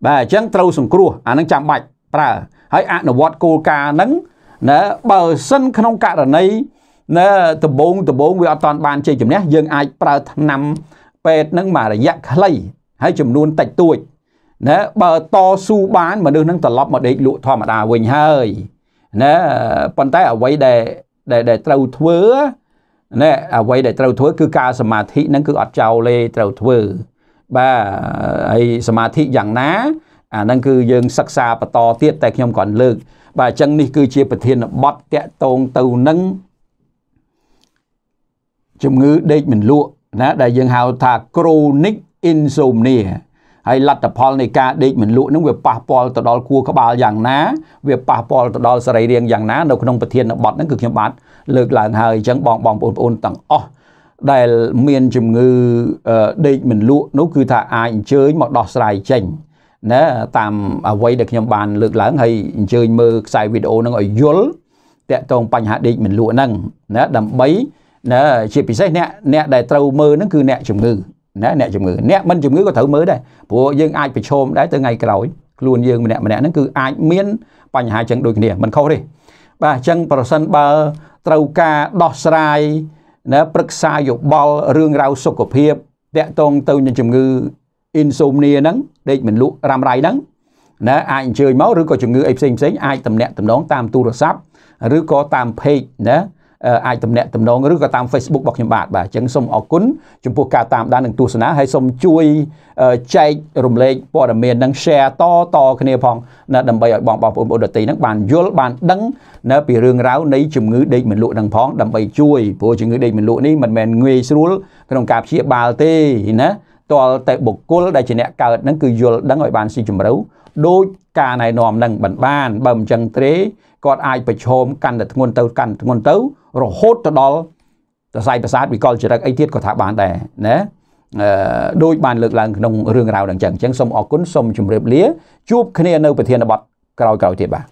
បាទអញ្ចឹងត្រូវសង្គ្រោះ អានឹងចាំបាច់ប្រើ ហើយអនុវត្តគោលការណ៍ហ្នឹងណាបើសិនក្នុងករណីណាដំបងដំបងវាអត់តាន់បានជ័យជំនះយើងអាចប្រើឆ្នាំពេទ្យនឹងមួយរយៈខ្លី ហើយចំនួនតិចតួចណាបើតស៊ូបានមនុស្សនឹងត្រឡប់មកដេកលក់ធម្មតាវិញហើយណាប៉ុន្តែអ្វីដែលដែលត្រូវធ្វើណែអ្វីដែលត្រូវធ្វើគឺការសមាធិហ្នឹងគឺអត់ចោលទេត្រូវធ្វើបាទហើយសមាធិយ៉ាងណាអាហ្នឹងគឺយើងសិក្សាបន្តទៀតតែខ្ញុំគាត់លើក បាទអញ្ចឹងនេះ គឺជាប្រធានបទតកតងទៅនឹងជំងឺដេកមិនលក់ណា ដែលយើងហៅថា chronic insomnia ហើយលទ្ធផលនៃការដេកមិនលក់នឹងវាប៉ះពាល់ទៅដល់ខួរក្បាលយ៉ាងណា វាប៉ះពាល់ទៅដល់សរីរាង្គយ៉ាងណានៅក្នុងប្រធានបទហ្នឹងគឺខ្ញុំបាទលើកឡើងហើយអញ្ចឹងបងបងប្អូនៗទាំងអស់ដែលមានជំងឺដេកមិនលក់នោះគឺថាអាចអញ្ជើញមកដោះស្រាយចេញណាតាមអ្វីដែលខ្ញុំបាន លើកឡើងហើយអញ្ជើញមើលខ្សែវីដេអូហ្នឹងឲ្យយល់តកតងបញ្ហាដេកមិនលក់ហ្នឹងណាដើម្បីណាជាពិសេសអ្នកអ្នកដែលត្រូវមើលហ្នឹងគឺអ្នកជំងឺណាអ្នកជំងឺអ្នកមិនជំងឺក៏ត្រូវមើលដែរព្រោះយើងអាចប្រឈមដែរទៅថ្ងៃក្រោយខ្លួនយើងម្នាក់ម្នាក់ហ្នឹងគឺអាចមានបញ្ហាចឹងដូចគ្នាមិនខុសទេបាទអញ្ចឹងប្រសិនបើត្រូវការដោះស្រាយណាប្រឹក្សាយោបល់រឿងរ៉ាវសុខភាពតកតងទៅនឹងជំងឺ insomnia ហ្នឹង ដេកមិនលក់រ៉ាំរ៉ៃហ្នឹងណាអាចអញ្ជើញមកឬក៏ជំងឺអីផ្សេងផ្សេងអាចតំណាក់តំណងតាមទូរស័ព្ទឬក៏តាម page ណាអាចតំណាក់តំណងឬក៏តាម Facebook របស់ខ្ញុំបាទបាទអញ្ចឹងសូមអរគុណចំពោះការតាមដាននិងទស្សនាហើយសូមជួយចែករំលែកព័ត៌មាននិង share តតគ្នាផងណាដើម្បីឲ្យបងបងប្អូនដទៃហ្នឹងបានយល់បានដឹង នៅពីរឿងរ៉ាវនៃជំងឺដេកមិនលក់នឹងផងដើម្បីជួយព្រោះជំងឺដេកមិនលក់នេះមិនមែនងាយស្រួលក្នុងការព្យាបាលទេណាតលតែបុគ្គលដែលជាអ្នកកើតហ្នឹងគឺយល់ដឹងឲ្យបានស៊ីជម្រៅដោយការណែនាំនឹងបានបាន បើមិនចឹងទេគាត់អាចប្រឈមកាន់តែធ្ងន់ទៅកាន់ធ្ងន់ទៅរហូតទៅដល់សរសៃប្រសាទវិកលចរិតអីទៀតក៏ថាបានដែរណាដោយបានលើកឡើងក្នុងរឿងរ៉ាវហ្នឹងចឹងអញ្ចឹងសូមអរគុណសូមជម្រាបលាជួបគ្នានៅប្រធានបទក្រោយៗទៀតបាទ